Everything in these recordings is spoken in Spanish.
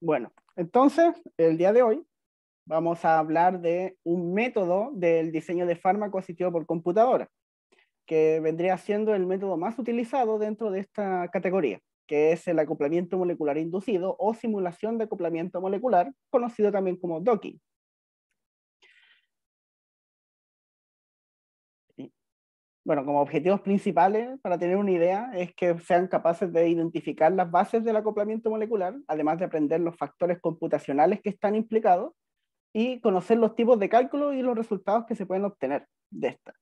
Bueno, entonces, el día de hoy vamos a hablar de un método del diseño de fármaco asistido por computadora, que vendría siendo el método más utilizado dentro de esta categoría, que es el acoplamiento molecular inducido o simulación de acoplamiento molecular, conocido también como docking. bueno, como objetivos principales, para tener una idea, es que sean capaces de identificar las bases del acoplamiento molecular, además de aprender los factores computacionales que están implicados y conocer los tipos de cálculo y los resultados que se pueden obtener de esta.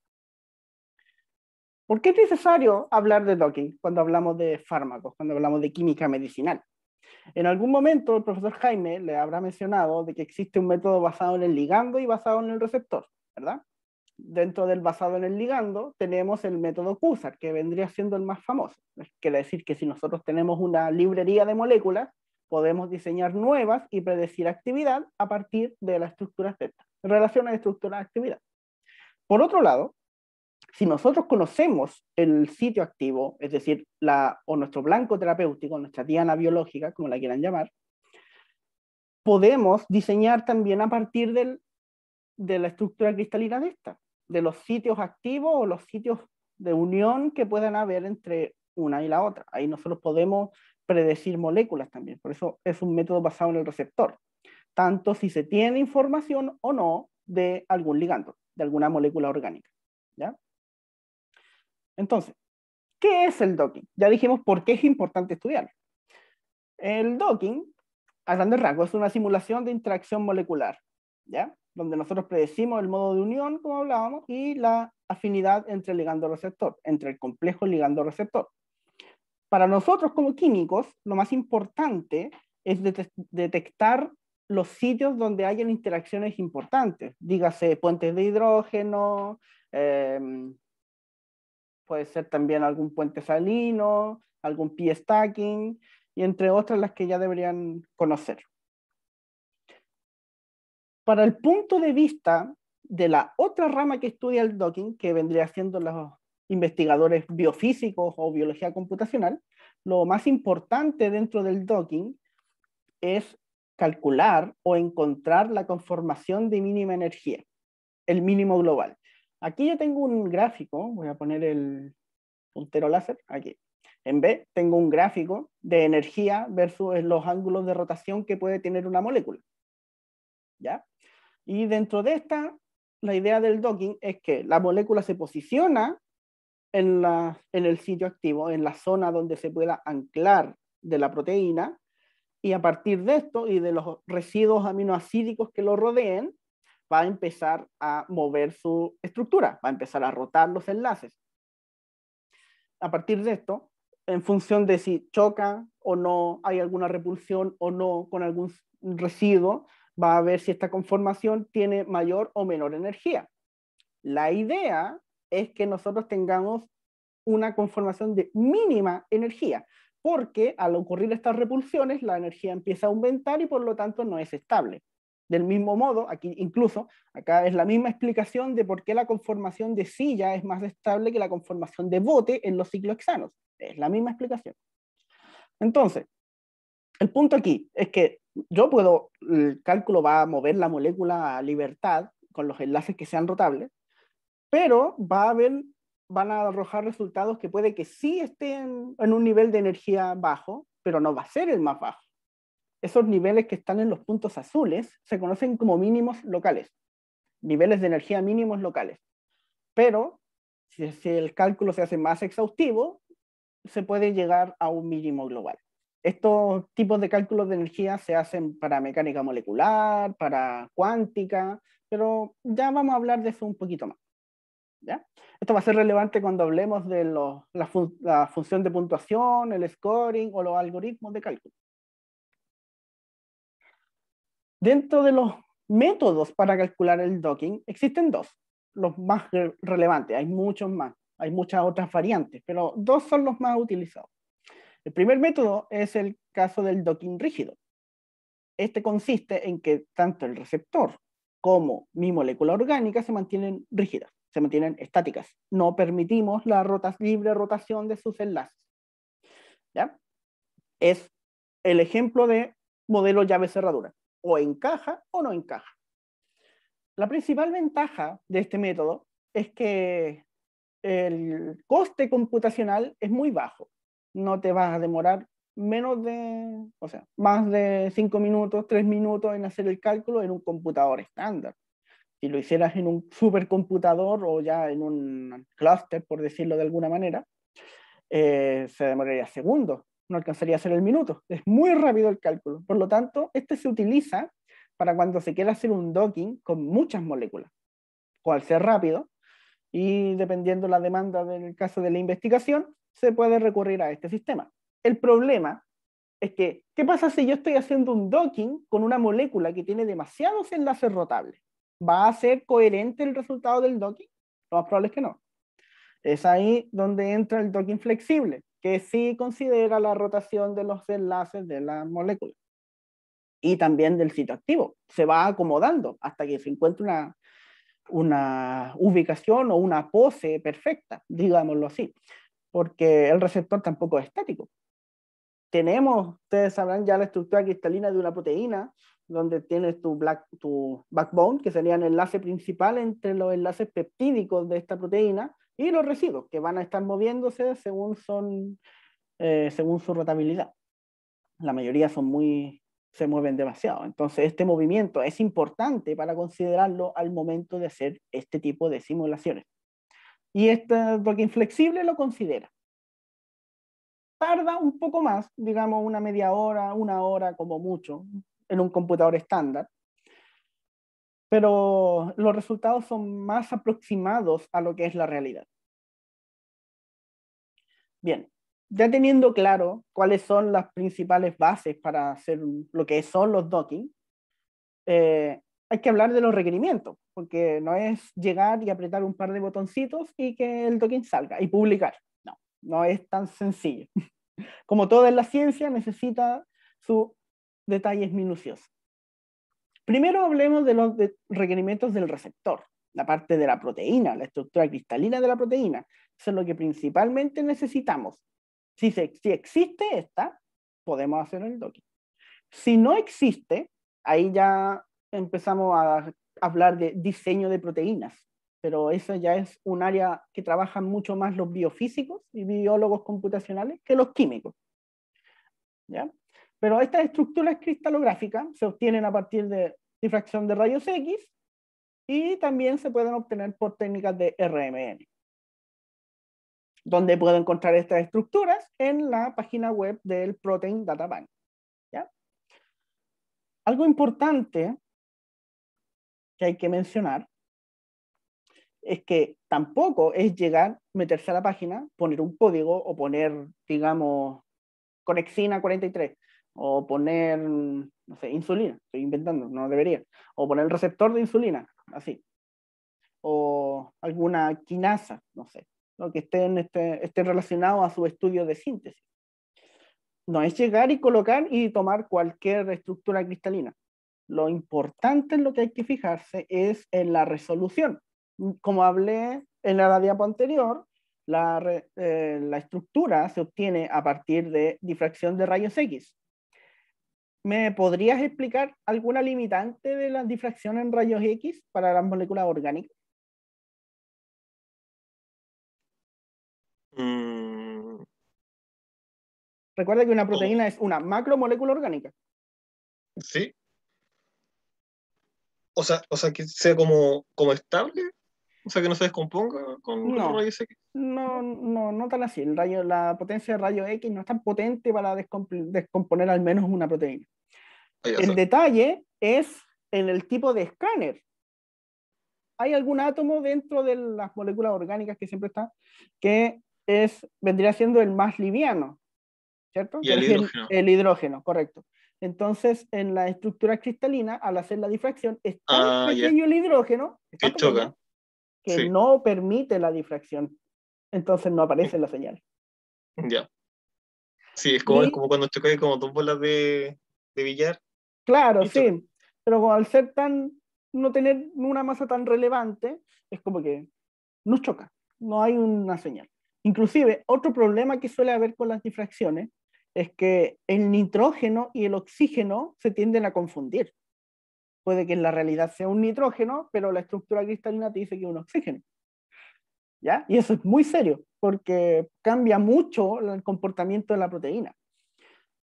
¿Por qué es necesario hablar de docking cuando hablamos de fármacos, cuando hablamos de química medicinal? En algún momento el profesor Jaime le habrá mencionado de que existe un método basado en el ligando y basado en el receptor, ¿verdad? dentro del basado en el ligando, tenemos el método CUSAR, que vendría siendo el más famoso. Quiere decir que si nosotros tenemos una librería de moléculas, podemos diseñar nuevas y predecir actividad a partir de la estructura de relación de estructura-actividad. Por otro lado, si nosotros conocemos el sitio activo, es decir, la, o nuestro blanco terapéutico, nuestra diana biológica, como la quieran llamar, podemos diseñar también a partir del, de la estructura cristalina de esta de los sitios activos o los sitios de unión que puedan haber entre una y la otra. Ahí nosotros podemos predecir moléculas también, por eso es un método basado en el receptor, tanto si se tiene información o no de algún ligando, de alguna molécula orgánica. ¿ya? Entonces, ¿qué es el docking? Ya dijimos por qué es importante estudiarlo. El docking, a grandes rasgos, es una simulación de interacción molecular. ¿ya? donde nosotros predecimos el modo de unión, como hablábamos, y la afinidad entre ligando-receptor, entre el complejo ligando-receptor. Para nosotros como químicos, lo más importante es detectar los sitios donde hayan interacciones importantes, dígase puentes de hidrógeno, em, puede ser también algún puente salino, algún pi stacking, y entre otras las que ya deberían conocer para el punto de vista de la otra rama que estudia el docking, que vendría siendo los investigadores biofísicos o biología computacional, lo más importante dentro del docking es calcular o encontrar la conformación de mínima energía, el mínimo global. Aquí yo tengo un gráfico, voy a poner el puntero láser aquí. En B tengo un gráfico de energía versus los ángulos de rotación que puede tener una molécula. ¿Ya? Y dentro de esta, la idea del docking es que la molécula se posiciona en, en el sitio activo, en la zona donde se pueda anclar de la proteína, y a partir de esto y de los residuos aminoacídicos que lo rodeen, va a empezar a mover su estructura, va a empezar a rotar los enlaces. A partir de esto, en función de si choca o no, hay alguna repulsión o no con algún residuo, va a ver si esta conformación tiene mayor o menor energía. La idea es que nosotros tengamos una conformación de mínima energía, porque al ocurrir estas repulsiones, la energía empieza a aumentar y por lo tanto no es estable. Del mismo modo, aquí incluso, acá es la misma explicación de por qué la conformación de silla es más estable que la conformación de bote en los ciclohexanos. Es la misma explicación. Entonces, el punto aquí es que yo puedo, el cálculo va a mover la molécula a libertad con los enlaces que sean rotables, pero va a haber, van a arrojar resultados que puede que sí estén en un nivel de energía bajo, pero no va a ser el más bajo. Esos niveles que están en los puntos azules se conocen como mínimos locales, niveles de energía mínimos locales. Pero si el cálculo se hace más exhaustivo, se puede llegar a un mínimo global estos tipos de cálculos de energía se hacen para mecánica molecular, para cuántica, pero ya vamos a hablar de eso un poquito más. ¿ya? Esto va a ser relevante cuando hablemos de la, función de puntuación, el scoring o los algoritmos de cálculo. Dentro de los métodos para calcular el docking existen dos, los más relevantes, hay muchos más, hay muchas otras variantes, pero dos son los más utilizados. El primer método es el caso del docking rígido. Este consiste en que tanto el receptor como mi molécula orgánica se mantienen rígidas, se mantienen estáticas. No permitimos la libre rotación de sus enlaces. Es el ejemplo de modelo llave-cerradura. O encaja o no encaja. La principal ventaja de este método es que el coste computacional es muy bajo no te vas a demorar menos de, o sea, más de cinco minutos, tres minutos en hacer el cálculo en un computador estándar. Si lo hicieras en un supercomputador o ya en un cluster, por decirlo de alguna manera, eh, se demoraría segundos, no alcanzaría a hacer el minuto. Es muy rápido el cálculo. Por lo tanto, este se utiliza para cuando se quiera hacer un docking con muchas moléculas. cual al ser rápido, y dependiendo la demanda del caso de la investigación, se puede recurrir a este sistema. El problema es que, ¿qué pasa si yo estoy haciendo un docking con una molécula que tiene demasiados enlaces rotables? ¿Va a ser coherente el resultado del docking? Lo más probable es que no. Es ahí donde entra el docking flexible, que sí considera la rotación de los enlaces de la molécula y también del sitio activo. Se va acomodando hasta que se encuentre una, una ubicación o una pose perfecta, digámoslo así porque el receptor tampoco es estático. Tenemos, ustedes sabrán ya la estructura cristalina de una proteína, donde tienes tu, backbone, que sería el enlace principal entre los enlaces peptídicos de esta proteína, y los residuos, que van a estar moviéndose según, son, eh, según su rotabilidad. La mayoría son muy, se mueven demasiado. Entonces, este movimiento es importante para considerarlo al momento de hacer este tipo de simulaciones. Y este docking flexible lo considera. Tarda un poco más, digamos una media hora, una hora como mucho, en un computador estándar, pero los resultados son más aproximados a lo que es la realidad. Bien, ya teniendo claro cuáles son las principales bases para hacer lo que son los docking, eh, hay que hablar de los requerimientos, porque no es llegar y apretar un par de botoncitos y que el token salga y publicar. No, no es tan sencillo. Como toda la ciencia, necesita sus detalles minuciosos. Primero hablemos de los requerimientos del receptor, la parte de la proteína, la estructura cristalina de la proteína. Eso es lo que principalmente necesitamos. Si, si existe esta, podemos hacer el docking. Si no existe, ahí ya empezamos a hablar de diseño de proteínas, pero eso ya es un área que trabajan mucho más los biofísicos y biólogos computacionales que los químicos. ¿Ya? Pero estas estructuras cristalográficas se obtienen a partir de difracción de rayos X y también se pueden obtener por técnicas de RMN. Donde puedo encontrar estas estructuras en la página web del Protein Data Bank. ¿ya? Algo importante que hay que mencionar es que tampoco es llegar, meterse a la página, poner un código o poner, digamos, conexina 43 o poner, no sé, insulina, estoy inventando, no debería, o poner el receptor de insulina, así, o alguna quinasa, no sé, lo que esté, este, esté relacionado a su estudio de síntesis. No es llegar y colocar y tomar cualquier estructura cristalina. Lo importante en lo que hay que fijarse es en la resolución. Como hablé en la diapo anterior, eh, la, estructura se obtiene a partir de difracción de rayos X. ¿Me podrías explicar alguna limitante de la difracción en rayos X para las moléculas orgánicas? Mm. Recuerda que una oh. proteína es una macromolécula orgánica. Sí, o sea, o sea que sea como, como estable, o sea que no se descomponga con no, X. No, no, no tan así. El rayo, la potencia de rayo X no es tan potente para descomponer al menos una proteína. Ah, el detalle es en el tipo de escáner. Hay algún átomo dentro de las moléculas orgánicas que siempre está que es, vendría siendo el más liviano, ¿cierto? Y el hidrógeno. el hidrógeno, correcto. Entonces, en la estructura cristalina, al hacer la difracción, está tan pequeño el ah, hidrógeno que, choca. que no permite la difracción. Entonces no aparece mm. la señal. Ya. Sí, es como, como cuando choca como dos bolas de, billar. Claro, sí. Pero al ser tan, no tener una masa tan relevante, es como que no choca, no hay una señal. Inclusive, otro problema que suele haber con las difracciones es que el nitrógeno y el oxígeno se tienden a confundir. Puede que en la realidad sea un nitrógeno, pero la estructura cristalina te dice que es un oxígeno. ¿Ya? Y eso es muy serio, porque cambia mucho el comportamiento de la proteína.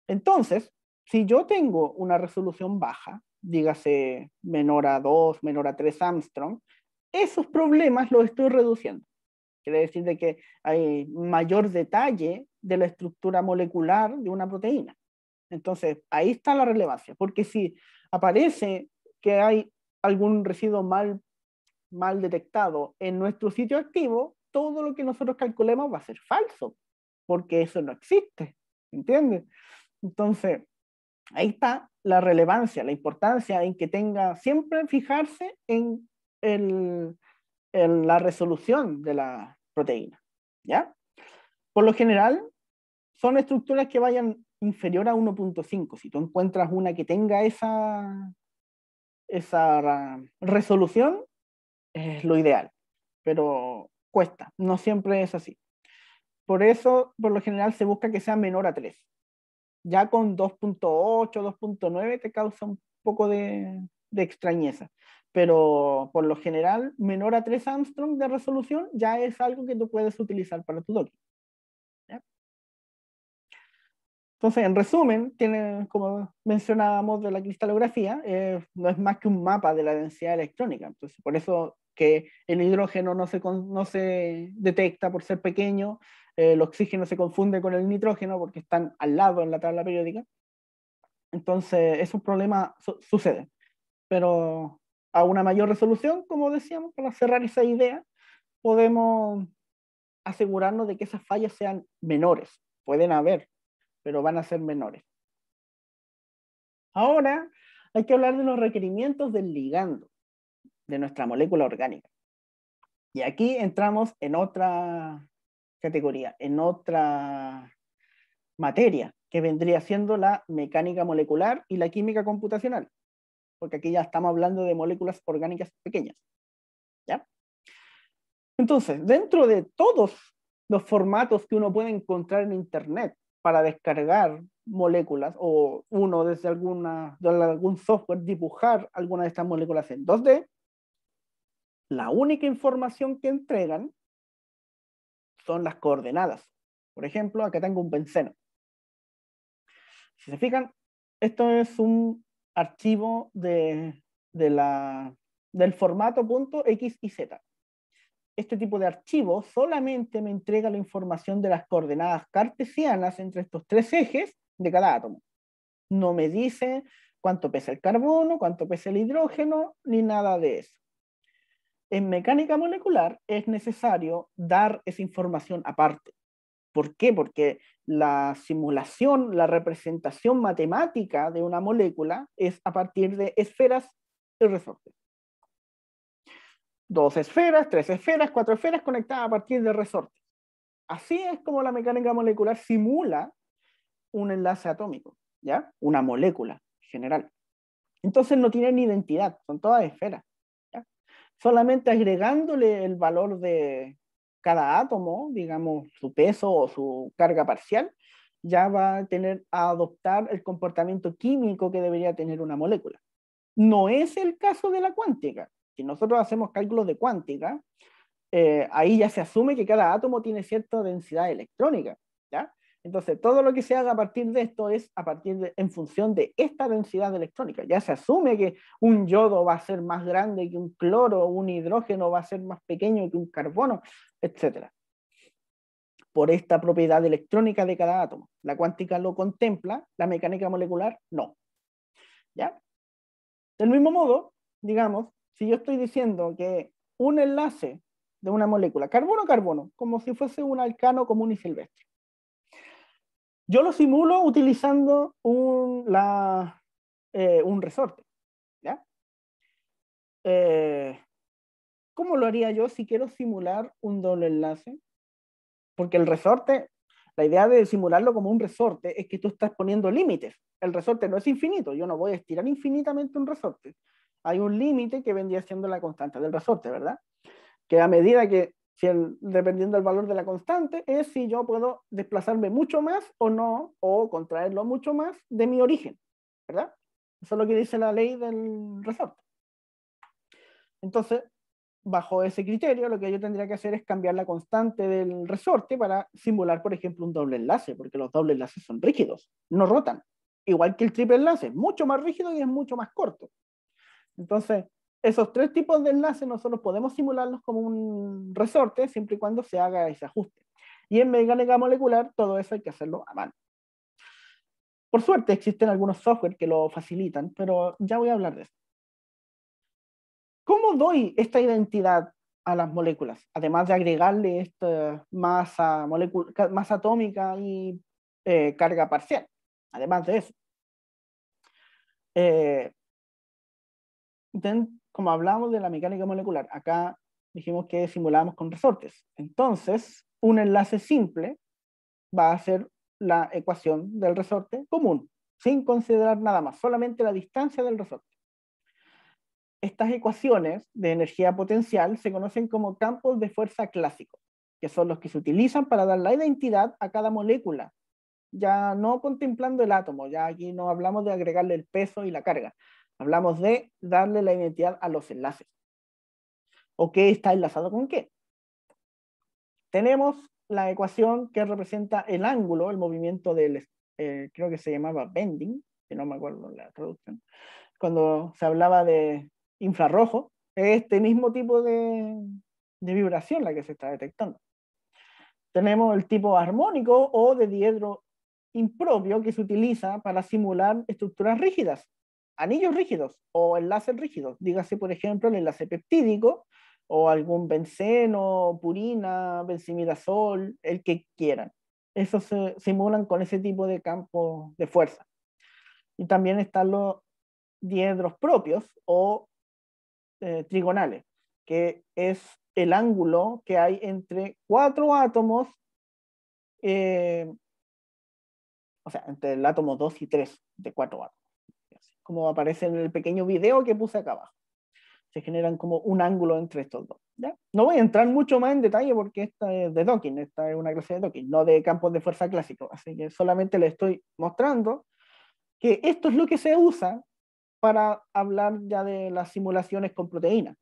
Entonces, si yo tengo una resolución baja, dígase menor a 2, menor a 3 Armstrong, esos problemas los estoy reduciendo. Quiere decir de que hay mayor detalle de la estructura molecular de una proteína. Entonces, ahí está la relevancia, porque si aparece que hay algún residuo mal, mal detectado en nuestro sitio activo, todo lo que nosotros calculemos va a ser falso, porque eso no existe, ¿entiendes? Entonces, ahí está la relevancia, la importancia en que tenga siempre fijarse en, el, en la resolución de la proteína, ¿ya? Por lo general, son estructuras que vayan inferior a 1.5. Si tú encuentras una que tenga esa, esa resolución, es lo ideal, pero cuesta, no siempre es así. Por eso, por lo general, se busca que sea menor a 3. Ya con 2.8, 2.9 te causa un poco de, de extrañeza, pero por lo general, menor a 3 Armstrong de resolución ya es algo que tú puedes utilizar para tu docking. Entonces, en resumen, como mencionábamos de la cristalografía, eh, no es más que un mapa de la densidad electrónica. Entonces, por eso que el hidrógeno no se, no se detecta por ser pequeño, eh, el oxígeno se confunde con el nitrógeno porque están al lado en la tabla periódica. Entonces, esos problemas su suceden. Pero a una mayor resolución, como decíamos, para cerrar esa idea, podemos asegurarnos de que esas fallas sean menores. Pueden haber, pero van a ser menores. Ahora hay que hablar de los requerimientos del ligando, de nuestra molécula orgánica. Y aquí entramos en otra categoría, en otra materia, que vendría siendo la mecánica molecular y la química computacional, porque aquí ya estamos hablando de moléculas orgánicas pequeñas. ¿ya? Entonces, dentro de todos los formatos que uno puede encontrar en Internet, para descargar moléculas o uno desde, alguna, algún software dibujar alguna de estas moléculas en 2D, la única información que entregan son las coordenadas. Por ejemplo, acá tengo un benceno. Si se fijan, esto es un archivo del formato .x y z este tipo de archivo solamente me entrega la información de las coordenadas cartesianas entre estos tres ejes de cada átomo. No me dice cuánto pesa el carbono, cuánto pesa el hidrógeno, ni nada de eso. En mecánica molecular es necesario dar esa información aparte. ¿Por qué? Porque la simulación, la representación matemática de una molécula es a partir de esferas y resortes dos esferas, tres esferas, cuatro esferas conectadas a partir de resortes. Así es como la mecánica molecular simula un enlace atómico, ¿ya? Una molécula general. Entonces no tienen identidad, son todas esferas. Solamente agregándole el valor de cada átomo, digamos, su peso o su carga parcial, ya va a tener a adoptar el comportamiento químico que debería tener una molécula. No es el caso de la cuántica. Si nosotros hacemos cálculos de cuántica, eh, ahí ya se asume que cada átomo tiene cierta densidad electrónica. ¿ya? Entonces, todo lo que se haga a partir de esto es a partir en función de esta densidad electrónica. Ya se asume que un yodo va a ser más grande que un cloro, un hidrógeno va a ser más pequeño que un carbono, etc. Por esta propiedad electrónica de cada átomo. La cuántica lo contempla, la mecánica molecular no. ¿Ya? Del mismo modo, digamos, si yo estoy diciendo que un enlace de una molécula, carbono-carbono, como si fuese un alcano común y silvestre, yo lo simulo utilizando un, eh, resorte. Eh, ¿Cómo lo haría yo si quiero simular un doble enlace? Porque el resorte, la idea de simularlo como un resorte es que tú estás poniendo límites. El resorte no es infinito, yo no voy a estirar infinitamente un resorte hay un límite que vendría siendo la constante del resorte, ¿verdad? Que a medida que, si el, dependiendo del valor de la constante, es si yo puedo desplazarme mucho más o no, o contraerlo mucho más de mi origen, ¿verdad? Eso es lo que dice la ley del resorte. Entonces, bajo ese criterio, lo que yo tendría que hacer es cambiar la constante del resorte para simular, por ejemplo, un doble enlace, porque los dobles enlaces son rígidos, no rotan. Igual que el triple enlace, mucho más rígido y es mucho más corto. Entonces, esos tres tipos de enlaces nosotros podemos simularlos como un resorte siempre y cuando se haga ese ajuste. Y en mecánica molecular, todo eso hay que hacerlo a mano. Por suerte existen algunos software que lo facilitan, pero ya voy a hablar de eso. ¿Cómo doy esta identidad a las moléculas? Además de agregarle esta masa, masa atómica y eh, carga parcial. Además de eso. Eh, entonces, como hablamos de la mecánica molecular, acá dijimos que simulábamos con resortes. Entonces, un enlace simple va a ser la ecuación del resorte común, sin considerar nada más, solamente la distancia del resorte. Estas ecuaciones de energía potencial se conocen como campos de fuerza clásicos, que son los que se utilizan para dar la identidad a cada molécula, ya no contemplando el átomo, ya aquí no hablamos de agregarle el peso y la carga, Hablamos de darle la identidad a los enlaces. ¿O qué está enlazado con qué? Tenemos la ecuación que representa el ángulo, el movimiento del, eh, creo que se llamaba bending, que no me acuerdo la traducción, cuando se hablaba de infrarrojo, es este mismo tipo de, de vibración la que se está detectando. Tenemos el tipo armónico o de diedro impropio que se utiliza para simular estructuras rígidas, anillos rígidos o enlaces rígidos. Dígase, por ejemplo, el enlace peptídico o algún benceno, purina, benzimidazol, el que quieran. Eso se simulan con ese tipo de campo de fuerza. Y también están los diedros propios o eh, trigonales, que es el ángulo que hay entre cuatro átomos, eh, o sea, entre el átomo 2 y 3 de cuatro átomos como aparece en el pequeño video que puse acá abajo. Se generan como un ángulo entre estos dos. ¿ya? No voy a entrar mucho más en detalle porque esta es de docking, esta es una clase de docking, no de campos de fuerza clásico. Así que solamente le estoy mostrando que esto es lo que se usa para hablar ya de las simulaciones con proteínas.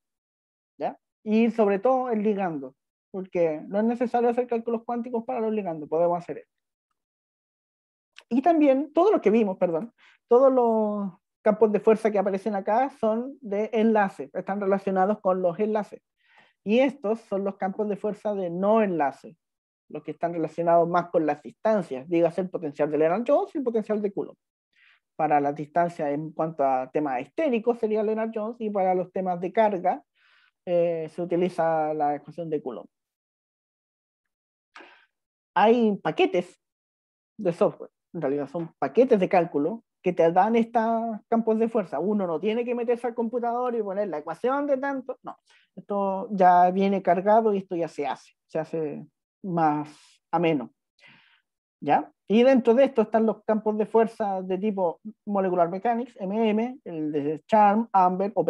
¿ya? Y sobre todo el ligando, porque no es necesario hacer cálculos cuánticos para los ligandos, podemos hacer esto. Y también, todo lo que vimos, perdón, todos los campos de fuerza que aparecen acá son de enlace, están relacionados con los enlaces. Y estos son los campos de fuerza de no enlace, los que están relacionados más con las distancias, dígase el potencial de Leonard-Jones y el potencial de Coulomb. Para las distancias en cuanto a temas estéricos sería Leonard-Jones y para los temas de carga eh, se utiliza la ecuación de Coulomb. Hay paquetes de software, en realidad son paquetes de cálculo que te dan estos campos de fuerza. Uno no tiene que meterse al computador y poner la ecuación de tanto, no. Esto ya viene cargado y esto ya se hace, se hace más ameno. ¿Ya? Y dentro de esto están los campos de fuerza de tipo Molecular Mechanics, MM, el de CHARM, AMBER, o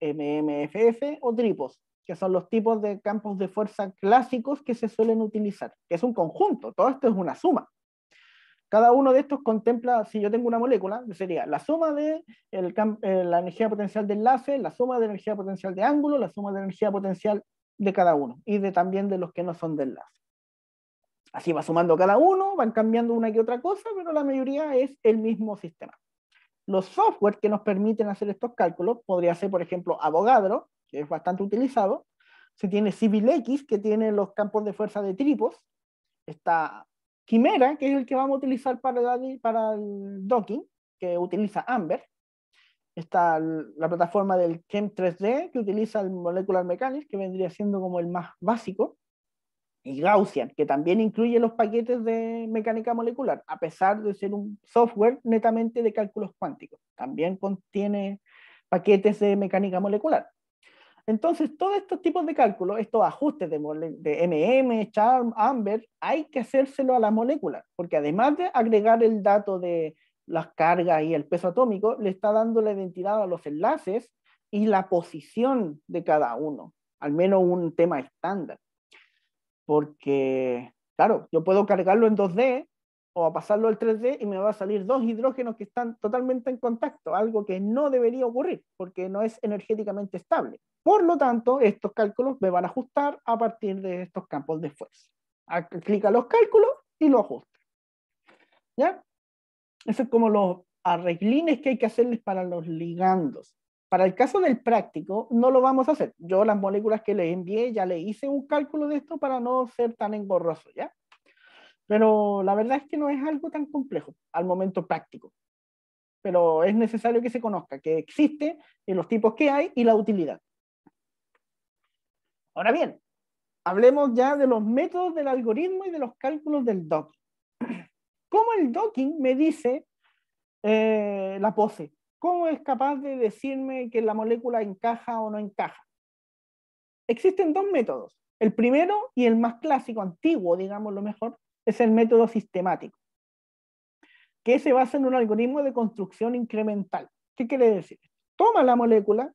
MMFF o TRIPOS, que son los tipos de campos de fuerza clásicos que se suelen utilizar, es un conjunto, todo esto es una suma. Cada uno de estos contempla, si yo tengo una molécula, sería la suma de eh, la energía potencial de enlace, la suma de energía potencial de ángulo, la suma de energía potencial de cada uno y de, también de los que no son de enlace. Así va sumando cada uno, van cambiando una que otra cosa, pero la mayoría es el mismo sistema. Los software que nos permiten hacer estos cálculos, podría ser, por ejemplo, Avogadro, que es bastante utilizado. Se tiene CivilX, que tiene los campos de fuerza de tripos. Está Quimera, que es el que vamos a utilizar para, el, docking, que utiliza Amber. Está la plataforma del Chem 3D, que utiliza el Molecular Mechanics, que vendría siendo como el más básico. Y Gaussian, que también incluye los paquetes de mecánica molecular, a pesar de ser un software netamente de cálculos cuánticos. También contiene paquetes de mecánica molecular. Entonces, todos estos tipos de cálculos, estos ajustes de, de MM, Charm, Amber, hay que hacérselo a la molécula, porque además de agregar el dato de las cargas y el peso atómico, le está dando la identidad a los enlaces y la posición de cada uno, al menos un tema estándar. Porque, claro, yo puedo cargarlo en 2D, o a pasarlo al 3D y me va a salir dos hidrógenos que están totalmente en contacto, algo que no debería ocurrir porque no es energéticamente estable. Por lo tanto, estos cálculos me van a ajustar a partir de estos campos de fuerza. Clica los cálculos y lo ajusta. ¿Ya? Eso es como los arreglines que hay que hacerles para los ligandos. Para el caso del práctico, no lo vamos a hacer. Yo las moléculas que les envié ya le hice un cálculo de esto para no ser tan engorroso, ¿ya? Pero la verdad es que no es algo tan complejo al momento práctico. Pero es necesario que se conozca que existe y los tipos que hay y la utilidad. Ahora bien, hablemos ya de los métodos del algoritmo y de los cálculos del docking. ¿Cómo el docking me dice eh, la pose? ¿Cómo es capaz de decirme que la molécula encaja o no encaja? Existen dos métodos. El primero y el más clásico, antiguo, digamos lo mejor, es el método sistemático, que se basa en un algoritmo de construcción incremental. ¿Qué quiere decir? Toma la molécula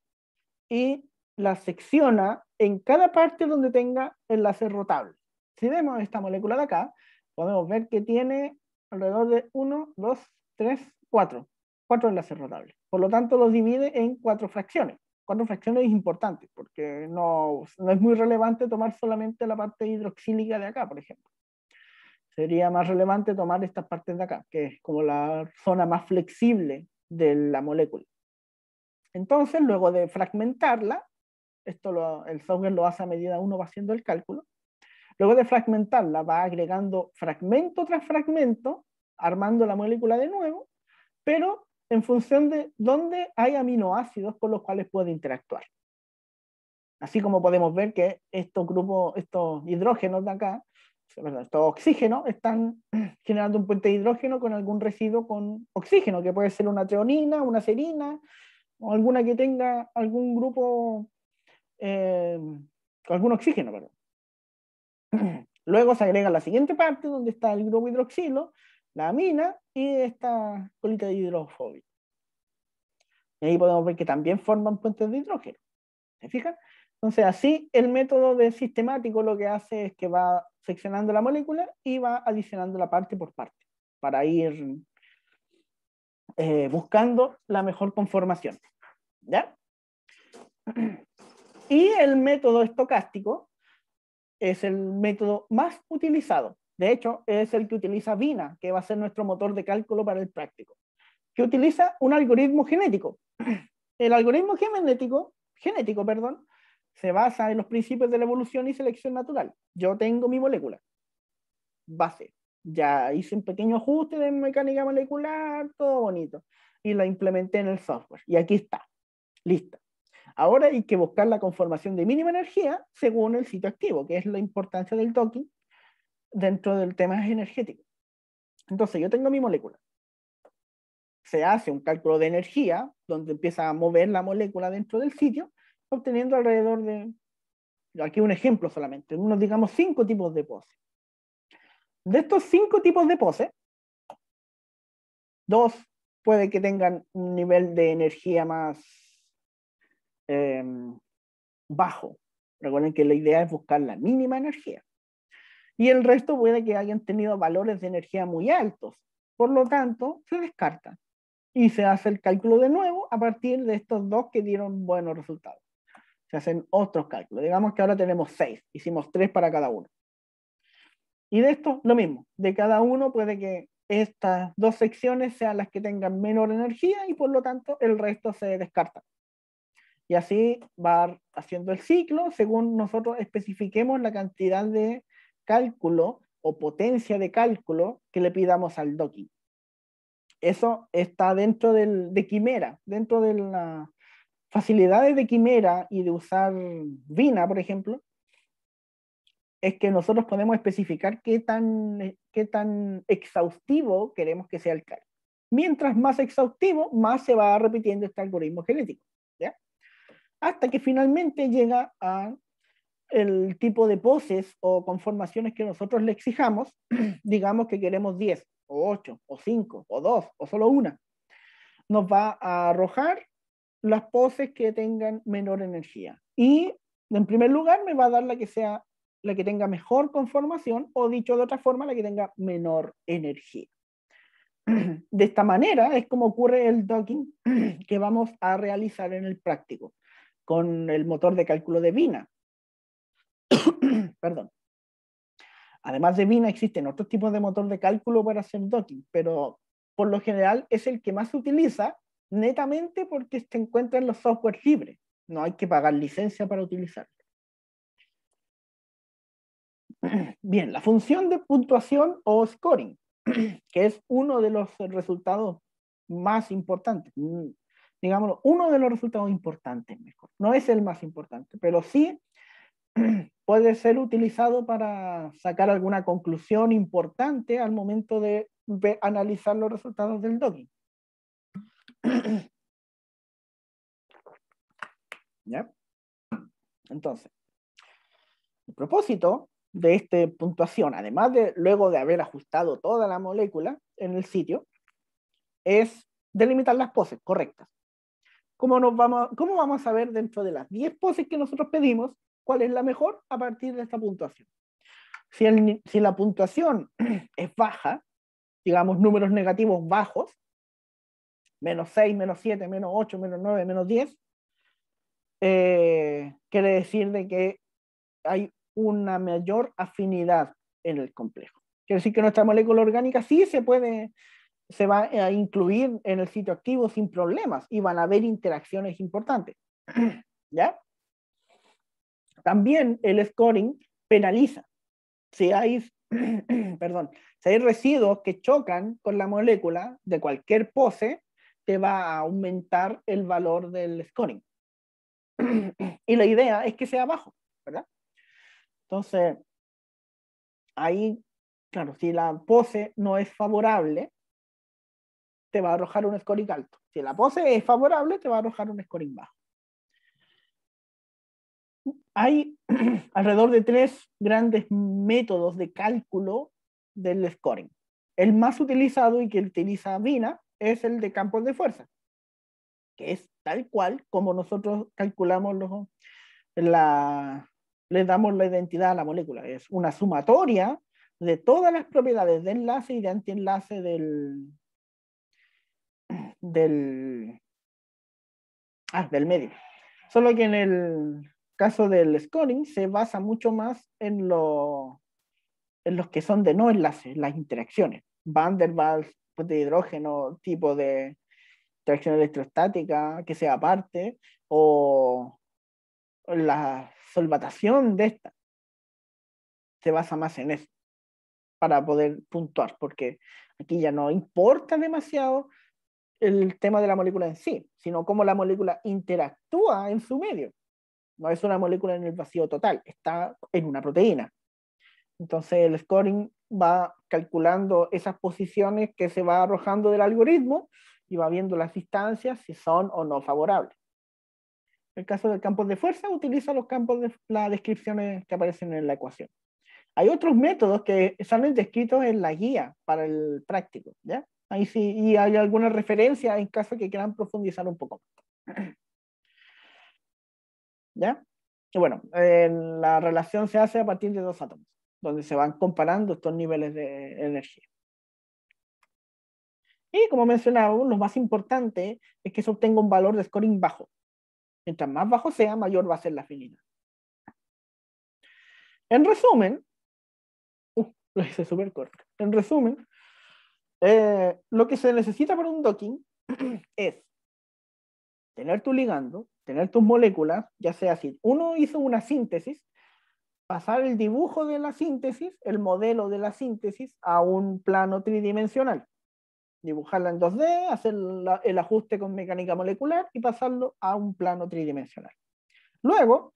y la secciona en cada parte donde tenga enlace rotable. Si vemos esta molécula de acá, podemos ver que tiene alrededor de 1, 2, 3, 4. Cuatro enlaces rotables. Por lo tanto, los divide en cuatro fracciones. Cuatro fracciones es importante porque no, no es muy relevante tomar solamente la parte hidroxílica de acá, por ejemplo sería más relevante tomar estas partes de acá, que es como la zona más flexible de la molécula. Entonces, luego de fragmentarla, esto el software lo hace a medida uno va haciendo el cálculo, luego de fragmentarla va agregando fragmento tras fragmento, armando la molécula de nuevo, pero en función de dónde hay aminoácidos con los cuales puede interactuar. Así como podemos ver que estos grupos, estos hidrógenos de acá, pues, estos oxígenos están generando un puente de hidrógeno con algún residuo con oxígeno, que puede ser una treonina, una serina, o alguna que tenga algún grupo, eh, algún oxígeno, perdón. Luego se agrega la siguiente parte, donde está el grupo hidroxilo, la amina y esta colita de hidrofobia. Y ahí podemos ver que también forman puentes de hidrógeno. ¿Se fijan? Entonces, así el método de sistemático lo que hace es que va seccionando la molécula y va adicionando la parte por parte para ir eh, buscando la mejor conformación. ¿Ya? Y el método estocástico es el método más utilizado. De hecho, es el que utiliza Vina, que va a ser nuestro motor de cálculo para el práctico, que utiliza un algoritmo genético. El algoritmo genético, genético perdón, se basa en los principios de la evolución y selección natural. Yo tengo mi molécula base. Ya hice un pequeño ajuste de mecánica molecular, todo bonito. Y la implementé en el software. Y aquí está, lista. Ahora hay que buscar la conformación de mínima energía según el sitio activo, que es la importancia del docking dentro del tema energético. Entonces, yo tengo mi molécula. Se hace un cálculo de energía, donde empieza a mover la molécula dentro del sitio, obteniendo alrededor de, aquí un ejemplo solamente, unos digamos cinco tipos de poses. De estos cinco tipos de poses, dos puede que tengan un nivel de energía más em, bajo. Recuerden que la idea es buscar la mínima energía. Y el resto puede que hayan tenido valores de energía muy altos. Por lo tanto, se descartan. Y se hace el cálculo de nuevo a partir de estos dos que dieron buenos resultados se hacen otros cálculos. Digamos que ahora tenemos seis, hicimos tres para cada uno. Y de esto, lo mismo, de cada uno puede que estas dos secciones sean las que tengan menor energía y por lo tanto el resto se descarta. Y así va haciendo el ciclo según nosotros especifiquemos la cantidad de cálculo o potencia de cálculo que le pidamos al docking. Eso está dentro del, de Quimera, dentro de la facilidades de Quimera y de usar Vina, por ejemplo, es que nosotros podemos especificar qué tan, qué tan exhaustivo queremos que sea el cálculo. Mientras más exhaustivo, más se va repitiendo este algoritmo genético. Hasta que finalmente llega a el tipo de poses o conformaciones que nosotros le exijamos, digamos que queremos 10, o 8, o 5, o 2, o solo una, nos va a arrojar las poses que tengan menor energía. Y en primer lugar me va a dar la que sea la que tenga mejor conformación o dicho de otra forma, la que tenga menor energía. De esta manera es como ocurre el docking que vamos a realizar en el práctico con el motor de cálculo de Vina. Perdón. Además de Vina existen otros tipos de motor de cálculo para hacer docking, pero por lo general es el que más se utiliza netamente porque se encuentra en los software libres. No hay que pagar licencia para utilizarlo. Bien, la función de puntuación o scoring, que es uno de los resultados más importantes, mm, digámoslo, uno de los resultados importantes, mejor. No es el más importante, pero sí puede ser utilizado para sacar alguna conclusión importante al momento de analizar los resultados del dogging. ¿Ya? Entonces, el propósito de esta puntuación, además de luego de haber ajustado toda la molécula en el sitio, es delimitar las poses correctas. ¿Cómo, vamos, a, ¿Cómo ver dentro de las 10 poses que nosotros pedimos cuál es la mejor a partir de esta puntuación? si la puntuación es baja, digamos números negativos bajos, menos 6, menos 7, menos 8, menos 9, menos 10, eh, quiere decir de que hay una mayor afinidad en el complejo. Quiere decir que nuestra molécula orgánica sí se puede, se va a incluir en el sitio activo sin problemas y van a haber interacciones importantes. ¿Ya? También el scoring penaliza. Si hay, perdón, si hay residuos que chocan con la molécula de cualquier pose, te va a aumentar el valor del scoring. y la idea es que sea bajo, ¿verdad? Entonces, ahí, claro, si la pose no es favorable, te va a arrojar un scoring alto. Si la pose es favorable, te va a arrojar un scoring bajo. Hay alrededor de tres grandes métodos de cálculo del scoring. El más utilizado y que utiliza Vina es el de campos de fuerza, que es tal cual como nosotros calculamos los, la, le damos la identidad a la molécula. Es una sumatoria de todas las propiedades de enlace y de antienlace del, del, ah, del medio. Solo que en el caso del scoring se basa mucho más en, en los que son de no enlace, las interacciones. Van der Waals, pues, de hidrógeno, tipo de tracción electrostática, que sea parte, o la solvatación de esta. Se basa más en eso, para poder puntuar, porque aquí ya no importa demasiado el tema de la molécula en sí, sino cómo la molécula interactúa en su medio. No es una molécula en el vacío total, está en una proteína. Entonces el scoring va calculando esas posiciones que se va arrojando del algoritmo y va viendo las distancias si son o no favorables. En el caso del campo de fuerza utiliza los campos de las descripciones que aparecen en la ecuación. Hay otros métodos que salen descritos en la guía para el práctico, ¿ya? Ahí sí, y hay alguna referencia en caso que quieran profundizar un poco. ¿Ya? bueno, la relación se hace a partir de dos átomos donde se van comparando estos niveles de energía. Y como mencionaba, lo más importante es que se obtenga un valor de scoring bajo. Mientras más bajo sea, mayor va a ser la afinidad. En resumen, uh, lo hice súper corto. En resumen, eh, lo que se necesita para un docking es tener tu ligando, tener tus moléculas, ya sea si uno hizo una síntesis, pasar el dibujo de la síntesis, el modelo de la síntesis, a un plano tridimensional. Dibujarla en 2D, hacer el ajuste con mecánica molecular y pasarlo a un plano tridimensional. Luego,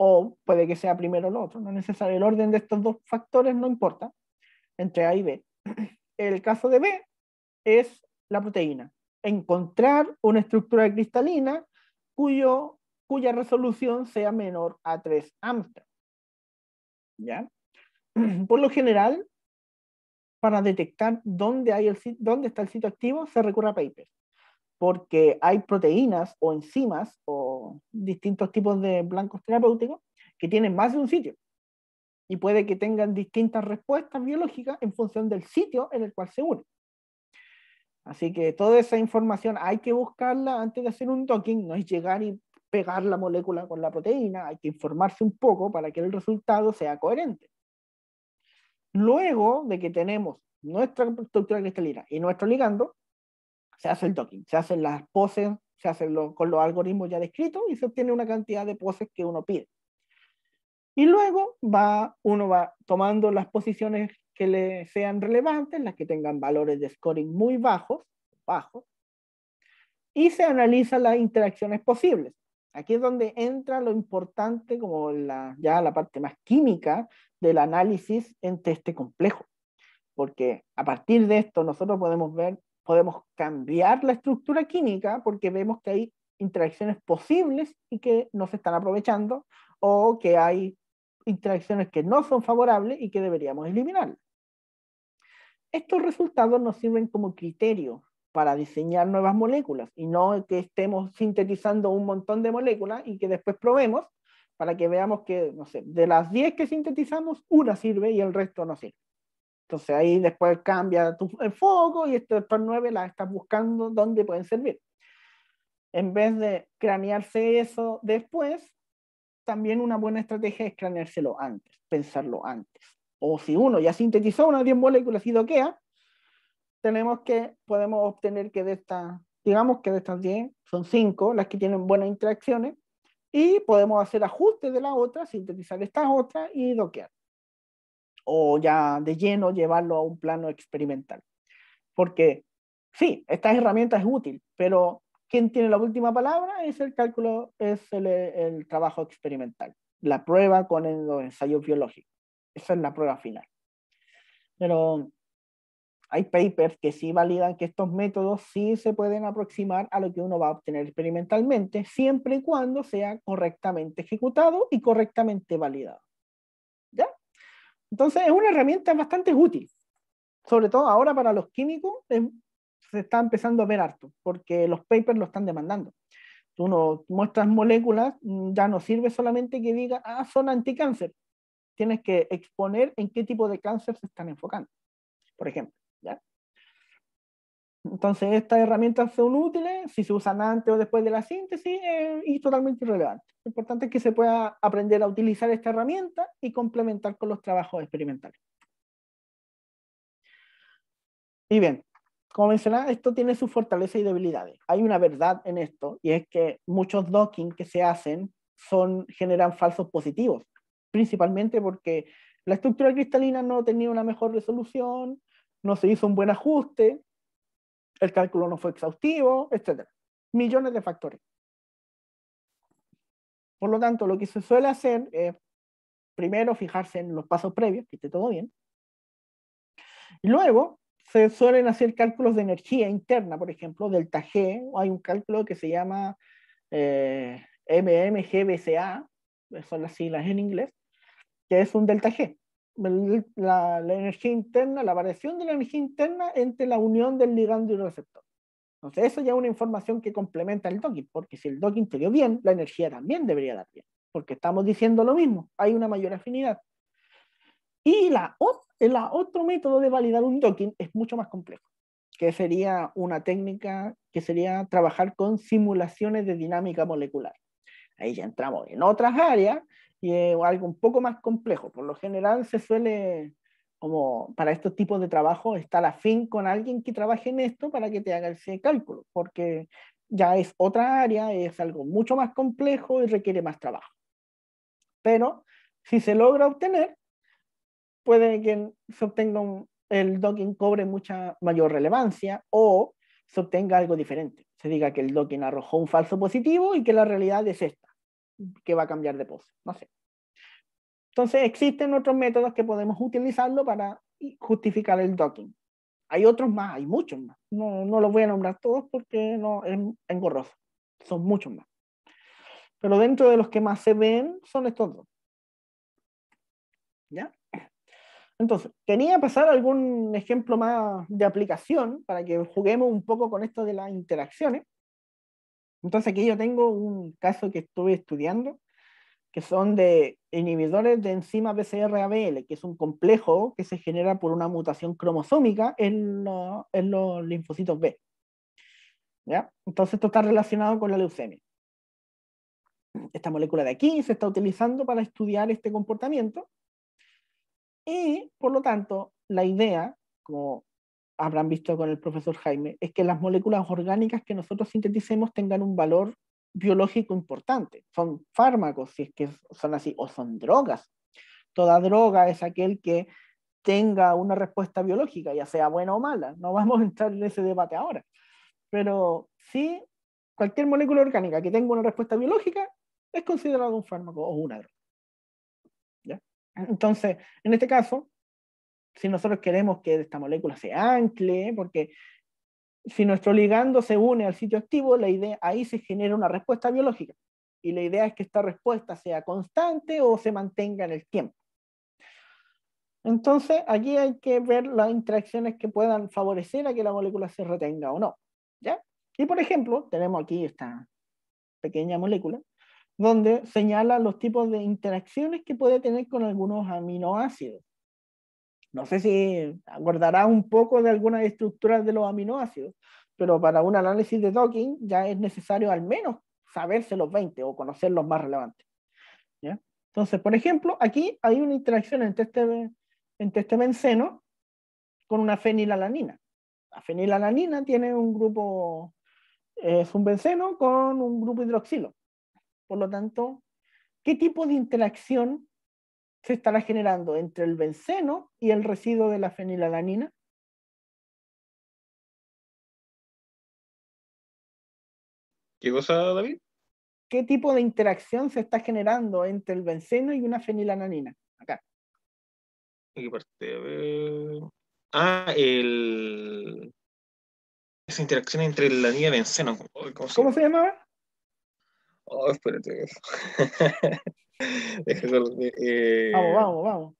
o puede que sea primero lo otro, no es necesario, el orden de estos dos factores no importa, entre A y B. El caso de B es la proteína, encontrar una estructura cristalina cuyo, cuya resolución sea menor a 3 Amstrad. ¿ya? Por lo general, para detectar dónde, hay el, dónde está el sitio activo, se recurre a papers, porque hay proteínas o enzimas o distintos tipos de blancos terapéuticos que tienen más de un sitio y puede que tengan distintas respuestas biológicas en función del sitio en el cual se une. Así que toda esa información hay que buscarla antes de hacer un docking, no es llegar y pegar la molécula con la proteína, hay que informarse un poco para que el resultado sea coherente. Luego de que tenemos nuestra estructura cristalina y nuestro ligando, se hace el docking, se hacen las poses, se hacen lo, con los algoritmos ya descritos y se obtiene una cantidad de poses que uno pide. Y luego va, uno va tomando las posiciones que le sean relevantes, las que tengan valores de scoring muy bajos, bajos, y se analizan las interacciones posibles. Aquí es donde entra lo importante, como ya la parte más química del análisis entre este complejo, porque a partir de esto nosotros podemos ver, podemos cambiar la estructura química porque vemos que hay interacciones posibles y que no se están aprovechando o que hay interacciones que no son favorables y que deberíamos eliminar. Estos resultados nos sirven como criterio para diseñar nuevas moléculas y no que estemos sintetizando un montón de moléculas y que después probemos para que veamos que, no sé, de las 10 que sintetizamos, una sirve y el resto no sirve. Entonces ahí después cambia el foco y estas 9 las estás buscando dónde pueden servir. En vez de cranearse eso después, también una buena estrategia es craneárselo antes, pensarlo antes. O si uno ya sintetizó una 10 moléculas y doquea, tenemos que, podemos obtener que de estas, digamos que de estas 10, son 5 las que tienen buenas interacciones, y podemos hacer ajustes de las otras, sintetizar estas otras y doquear. O ya de lleno llevarlo a un plano experimental. Porque sí, esta herramienta es útil, pero quien tiene la última palabra es el cálculo, es el, el trabajo experimental, la prueba con el, ensayo biológico. Esa es la prueba final. Pero hay papers que sí validan que estos métodos sí se pueden aproximar a lo que uno va a obtener experimentalmente, siempre y cuando sea correctamente ejecutado y correctamente validado. ¿Ya? Entonces es una herramienta bastante útil, sobre todo ahora para los químicos se está empezando a ver harto, porque los papers lo están demandando. Tú no muestras moléculas, mm, ya no sirve solamente que diga, ah, son anticáncer. Tienes que exponer en qué tipo de cáncer se están enfocando, por ejemplo. Entonces, estas herramientas son útiles si se usan antes o después de la síntesis eh, y totalmente irrelevante. Lo importante es que se pueda aprender a utilizar esta herramienta y complementar con los trabajos experimentales. Y bien, como mencionaba, esto tiene sus fortalezas y debilidades. Hay una verdad en esto y es que muchos docking que se hacen son, generan falsos positivos, principalmente porque la estructura cristalina no tenía una mejor resolución, no se hizo un buen ajuste, el cálculo no fue exhaustivo, etc. Millones de factores. Por lo tanto, lo que se suele hacer es primero fijarse en los pasos previos, que esté todo bien. Y luego se suelen hacer cálculos de energía interna, por ejemplo, delta G. o Hay un cálculo que se llama eh, MMGBCA, son las siglas en inglés, que es un delta G la, energía interna, la variación de la energía interna entre la unión del ligando y el receptor. Entonces, eso ya es una información que complementa el docking, porque si el docking salió dio bien, la energía también debería dar bien, porque estamos diciendo lo mismo, hay una mayor afinidad. Y la, la otro método de validar un docking es mucho más complejo, que sería una técnica que sería trabajar con simulaciones de dinámica molecular. Ahí ya entramos en otras áreas y algo un poco más complejo. Por lo general se suele, como para estos tipos de trabajo, estar afín con alguien que trabaje en esto para que te haga ese cálculo, porque ya es otra área, es algo mucho más complejo y requiere más trabajo. Pero si se logra obtener, puede que se obtenga el docking cobre mucha mayor relevancia o se obtenga algo diferente. Se diga que el docking arrojó un falso positivo y que la realidad es esta que va a cambiar de pose, no sé. Entonces existen otros métodos que podemos utilizarlo para justificar el docking. Hay otros más, hay muchos más. No, no los voy a nombrar todos porque no, es engorroso. Son muchos más. Pero dentro de los que más se ven son estos dos. ¿Ya? Entonces, quería pasar algún ejemplo más de aplicación para que juguemos un poco con esto de las interacciones. Entonces aquí yo tengo un caso que estuve estudiando, que son de inhibidores de enzima BCR-ABL, que es un complejo que se genera por una mutación cromosómica en, en los linfocitos B. ¿Ya? Entonces esto está relacionado con la leucemia. Esta molécula de aquí se está utilizando para estudiar este comportamiento y, por lo tanto, la idea, como habrán visto con el profesor Jaime, es que las moléculas orgánicas que nosotros sinteticemos tengan un valor biológico importante. Son fármacos, si es que son así, o son drogas. Toda droga es aquel que tenga una respuesta biológica, ya sea buena o mala. No vamos a entrar en ese debate ahora. Pero sí, cualquier molécula orgánica que tenga una respuesta biológica es considerado un fármaco o una droga. ¿Ya? Entonces, en este caso, si nosotros queremos que esta molécula se ancle, ¿eh? porque si nuestro ligando se une al sitio activo, la idea, ahí se genera una respuesta biológica. Y la idea es que esta respuesta sea constante o se mantenga en el tiempo. Entonces, aquí hay que ver las interacciones que puedan favorecer a que la molécula se retenga o no. ¿ya? Y por ejemplo, tenemos aquí esta pequeña molécula, donde señala los tipos de interacciones que puede tener con algunos aminoácidos no sé si aguardará un poco de algunas estructuras de los aminoácidos, pero para un análisis de docking ya es necesario al menos saberse los 20 o conocer los más relevantes. Entonces, por ejemplo, aquí hay una interacción entre este, entre este benceno con una fenilalanina. La fenilalanina tiene un grupo, es un benceno con un grupo hidroxilo. Por lo tanto, ¿qué tipo de interacción se estará generando entre el benceno y el residuo de la fenilalanina? ¿Qué cosa, David? ¿Qué tipo de interacción se está generando entre el benceno y una fenilalanina? Acá. Ah, el... Esa interacción entre la anillo y benceno. ¿Cómo se, ¿Cómo se llamaba? Oh, espérate. Eh, eh. Vamos, vamos, vamos.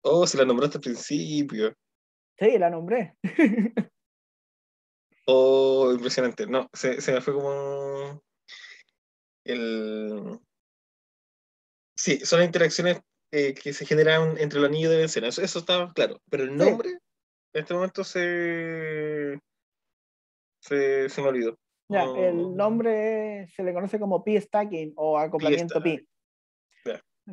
Oh, se la nombraste al principio. Sí, la nombré. oh, impresionante. No, se, me fue como Sí, son las interacciones eh, que se generan entre los anillos de bencena. Eso, estaba claro. Pero el nombre, en este momento se... se... se me olvidó. Ya, El nombre se le conoce como pi stacking o acoplamiento pi.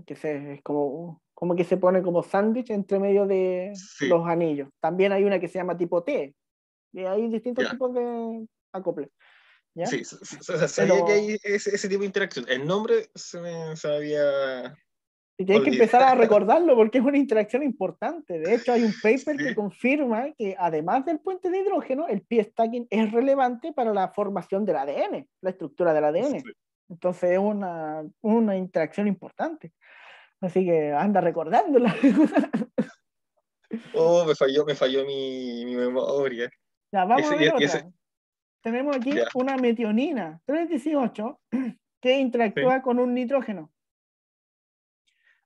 Que es como, como que se pone como sándwich entre medio de los anillos. También hay una que se llama tipo T. Y hay distintos tipos de acople. ¿Ya? Sí, sabía ese, ese, tipo de interacción. El nombre se me sabía y tienes que empezar a recordarlo porque es una interacción importante. De hecho, hay un paper que confirma que además del puente de hidrógeno, el p-stacking es relevante para la formación del ADN, la estructura del ADN. Entonces es una, una, interacción importante. Así que anda recordándola. Oh, me falló, me falló mi, mi memoria. Ya, vamos a ver otra. Tenemos aquí una metionina 318 que interactúa con un nitrógeno.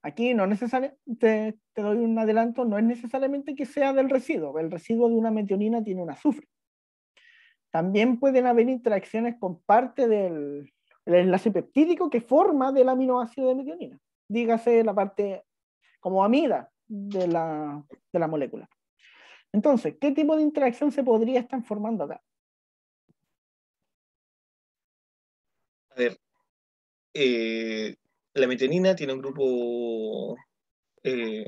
Aquí no necesariamente, te doy un adelanto, no es necesariamente que sea del residuo. El residuo de una metionina tiene un azufre. También pueden haber interacciones con parte del enlace peptídico que forma del aminoácido de metionina. Dígase la parte como amida de la, de la molécula. Entonces, ¿qué tipo de interacción se podría estar formando acá? A ver, eh, la metenina tiene un grupo eh,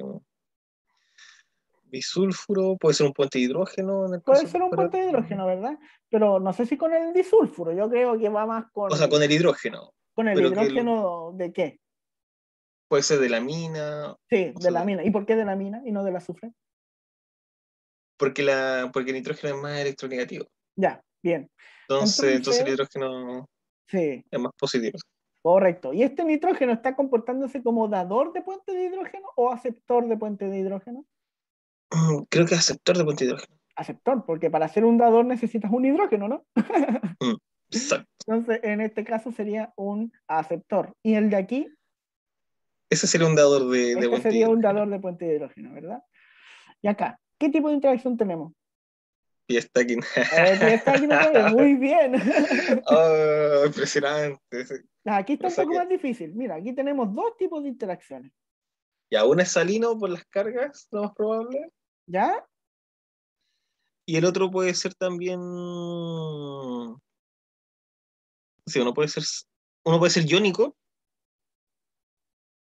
disulfuro, puede ser un puente de hidrógeno. puede ser un puente de hidrógeno, ¿verdad? Pero no sé si con el disulfuro, yo creo que va más con... O sea, con el hidrógeno. ¿Con el hidrógeno de qué? Puede ser de la mina. Sí, de la mina. ¿Y por qué de la mina y no del azufre? Porque, la, porque el nitrógeno es más electronegativo. Ya, bien. Entonces, entonces, el hidrógeno es más positivo. Correcto. ¿Y este nitrógeno está comportándose como dador de puente de hidrógeno o aceptor de puente de hidrógeno? Mm, creo que aceptor de puente de hidrógeno. Aceptor, porque para ser un dador necesitas un hidrógeno, ¿no? Mm, exacto. Entonces, en este caso sería un aceptor. ¿Y el de aquí? Ese sería un dador de, de este sería un dador de puente de hidrógeno, ¿verdad? Y acá, ¿qué tipo de interacción tenemos? Eh, está aquí muy bien. Oh, impresionante. Ah, aquí está un poco más difícil. Mira, aquí tenemos dos tipos de interacciones. Y uno es salino por las cargas, lo más probable. ¿Ya? Y el otro puede ser también. Sí, uno puede ser. Uno puede ser iónico.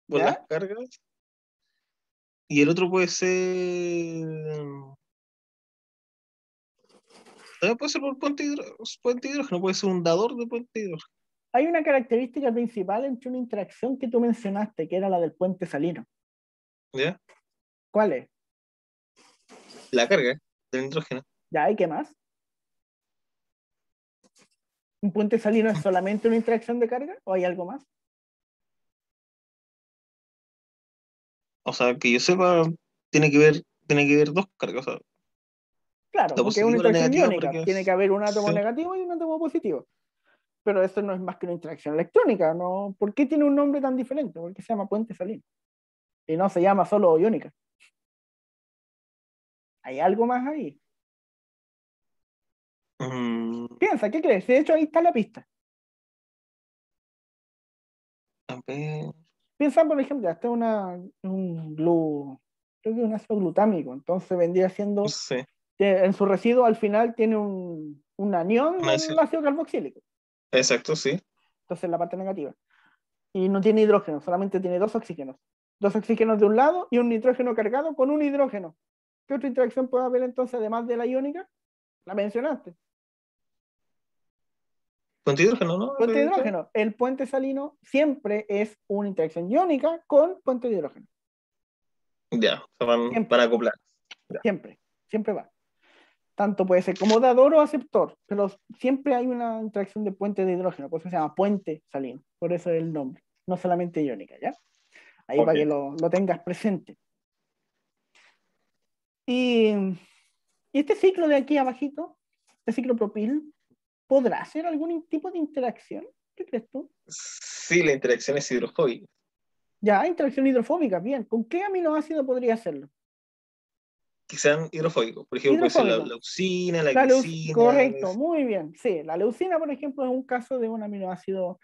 Por las cargas. Y el otro puede ser puede ser un puente, hidrógeno, puede ser un dador de puente hidrógeno. Hay una característica principal entre una interacción que tú mencionaste, que era la del puente salino. ¿Ya? ¿Cuál es? La carga del hidrógeno. ¿Ya? ¿Y qué más? ¿Un puente salino es solamente una interacción de carga o hay algo más? O sea, que yo sepa, tiene que ver, tiene que ver dos cargas. Claro, porque es una interacción iónica. Tiene que haber un átomo negativo y un átomo positivo. Pero eso no es más que una interacción electrónica. ¿no? ¿Por qué tiene un nombre tan diferente? ¿Por qué se llama puente salino? Y no se llama solo iónica. ¿Hay algo más ahí? Mm. Piensa, ¿qué crees? De hecho, ahí está la pista. piensan Piensa, por ejemplo, este una, un glu, creo que es un ácido glutámico, entonces vendría siendo en su residuo al final tiene un, anión un ácido carboxílico. Exacto, sí. Entonces la parte negativa. Y no tiene hidrógeno, solamente tiene dos oxígenos. Dos oxígenos de un lado y un nitrógeno cargado con un hidrógeno. ¿Qué otra interacción puede haber entonces, además de la iónica? La mencionaste. Puente hidrógeno, ¿no? Puente hidrógeno. El puente salino siempre es una interacción iónica con puente de hidrógeno. Ya, para acoplar. Siempre, siempre va tanto puede ser como dador o aceptor, pero siempre hay una interacción de puente de hidrógeno, por eso se llama puente salino, por eso es el nombre, no solamente iónica, ¿ya? Ahí para que lo, tengas presente. Y, este ciclo de aquí abajito, este ciclo propil, ¿podrá hacer algún tipo de interacción? ¿Qué crees tú? Sí, la interacción es hidrofóbica. Ya, interacción hidrofóbica, bien. ¿Con qué aminoácido podría hacerlo? que sean hidrofóbicos. Por ejemplo, puede ser la, leucina, la, Correcto, muy bien. Sí, la leucina, por ejemplo, es un caso de un aminoácido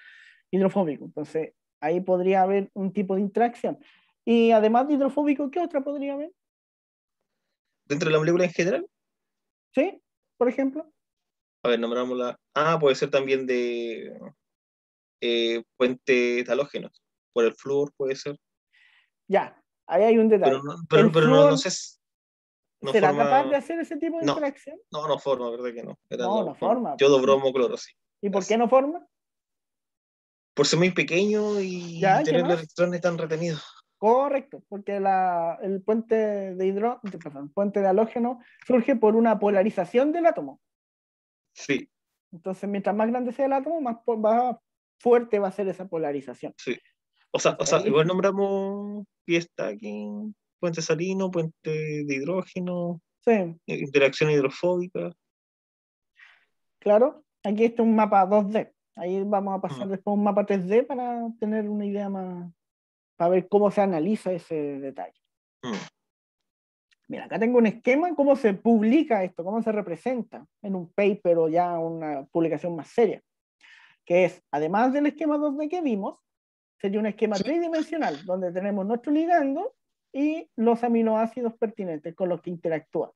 hidrofóbico. Entonces, ahí podría haber un tipo de interacción. Y además de hidrofóbico, ¿qué otra podría haber? ¿Dentro de la molécula en general? Sí, por ejemplo. A ver, nombramos la. Ah, puede ser también de eh, puentes halógenos. Por el flúor puede ser. Ya, ahí hay un detalle. Pero, no, pero, no, sé. ¿Será capaz de hacer ese tipo de interacción? No, no forma, verdad que no. no, no, forma. Yo dobromo pues, cloro, sí. ¿Y por qué no forma? Por ser muy pequeño y tener los electrones tan retenidos. Correcto, porque el puente de hidrógeno, perdón, puente de halógeno surge por una polarización del átomo. Sí. Entonces, mientras más grande sea el átomo, más, fuerte va a ser esa polarización. Sí. O sea, igual nombramos fiesta aquí puente salino, puente de hidrógeno, sí. Eh, interacción hidrofóbica. Claro, aquí está un mapa 2D. Ahí vamos a mm. pasar después un mapa 3D para tener una idea más, para ver cómo se analiza ese detalle. Mm. Mira, acá tengo un esquema, cómo se publica esto, cómo se representa en un paper o ya una publicación más seria. Que es, además del esquema 2D que vimos, sería un esquema tridimensional, donde tenemos nuestro ligando y los aminoácidos pertinentes con los que interactúa.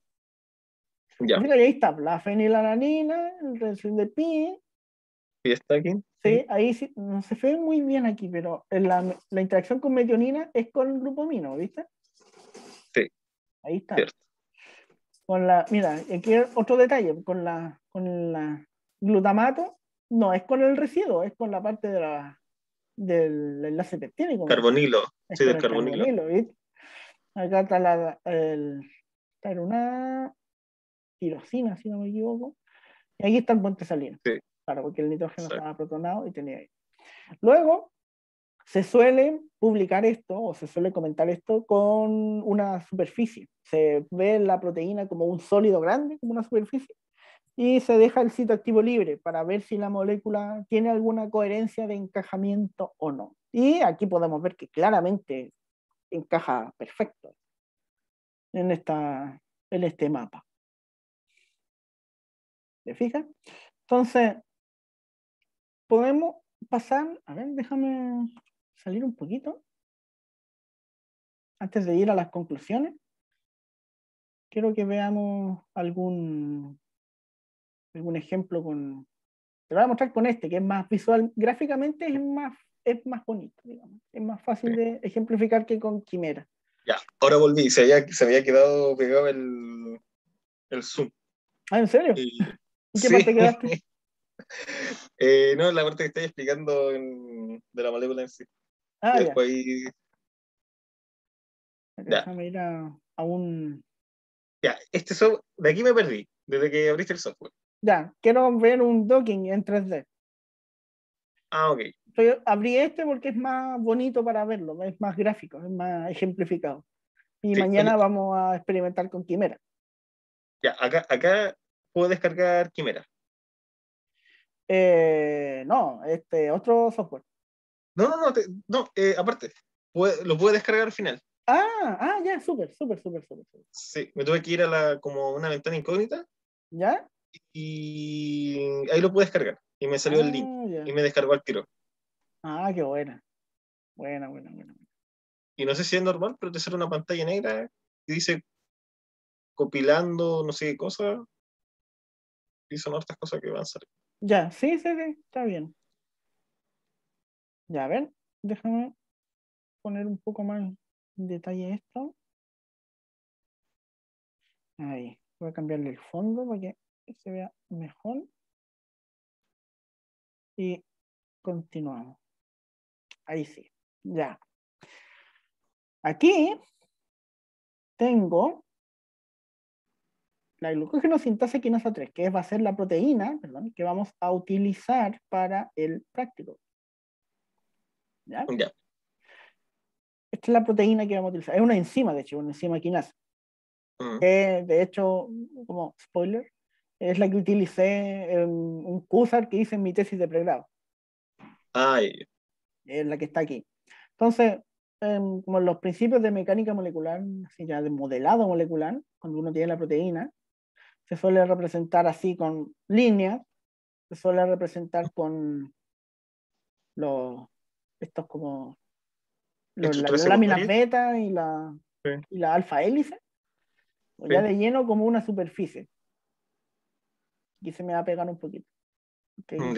Ya. Mira, ahí está, la fenilalanina, el residuo de pi. ¿Y está aquí? Sí, ahí sí, no mm, se ve muy bien aquí, pero eh, la, la interacción con metionina es con el grupo amino, ¿viste? Sí. Ahí está. Con la, mira, aquí otro detalle, con la, con la glutamato, no, es con el residuo, es con la parte de la, del enlace peptídico Carbonilo, sí, del carbonilo. carbonilo Acá está la, el Taruná, Tirosina, si no me equivoco. Y ahí está el puente salino. Claro, porque el nitrógeno estaba protonado y tenía ahí. Luego, se suele publicar esto o se suele comentar esto con una superficie. Se ve la proteína como un sólido grande, como una superficie, y se deja el sitio activo libre para ver si la molécula tiene alguna coherencia de encajamiento o no. Y aquí podemos ver que claramente encaja perfecto en, esta, en este mapa. ¿Te fijas? Entonces, podemos pasar, a ver, déjame salir un poquito, antes de ir a las conclusiones. Quiero que veamos algún, algún ejemplo con... Te voy a mostrar con este, que es más visual, gráficamente es más es más bonito, digamos. Es más fácil de ejemplificar que con quimera. Ya, ahora volví, se había, se había quedado pegado el, el Zoom. Ah, ¿en serio? qué parte quedaste? Eh, no, la parte que estoy explicando de la molécula en sí. Ah, después ya. ya. a, un... Ya, este software, de aquí me perdí, desde que abriste el software. Ya, quiero ver un docking en 3D. Ah, ok yo abrí este porque es más bonito para verlo, es más gráfico, es más ejemplificado. Y mañana vamos a experimentar con Quimera. Ya, acá, acá puedo descargar Quimera. Eh, no, este, otro software. No, no, no, no eh, aparte, lo puedo descargar al final. Ah, ah, ya, súper, súper, súper, súper. Sí, me tuve que ir a la, como una ventana incógnita. ¿Ya? Y ahí lo pude descargar. Y me salió el link. Ah, y me descargó al tiro. Ah, qué buena. Buena, buena, buena. Y no sé si es normal, pero te sale una pantalla negra y dice copilando no sé qué cosa. Y son otras cosas que van a salir. Ya, sí, sí, sí, está bien. Ya, a ver, déjame poner un poco más de detalle esto. Ahí, voy a cambiarle el fondo para que se vea mejor. Y continuamos. Ahí sí, ya. Aquí tengo la glucógeno sintase quinasa 3, que va a ser la proteína que vamos a utilizar para el práctico. ¿Ya? Esta es la proteína que vamos a utilizar. Es una enzima, de hecho, una enzima quinasa. Mm. Eh, de hecho, como spoiler, es la que utilicé en un CUSAR que hice en mi tesis de pregrado. Ay es la que está aquí. Entonces, em, como los principios de mecánica molecular, así ya de modelado molecular, cuando uno tiene la proteína, se suele representar así con líneas, se suele representar con los, estos como las láminas beta y la, y la alfa hélice, ya de lleno como una superficie. Aquí se me va a pegar un poquito. Mm,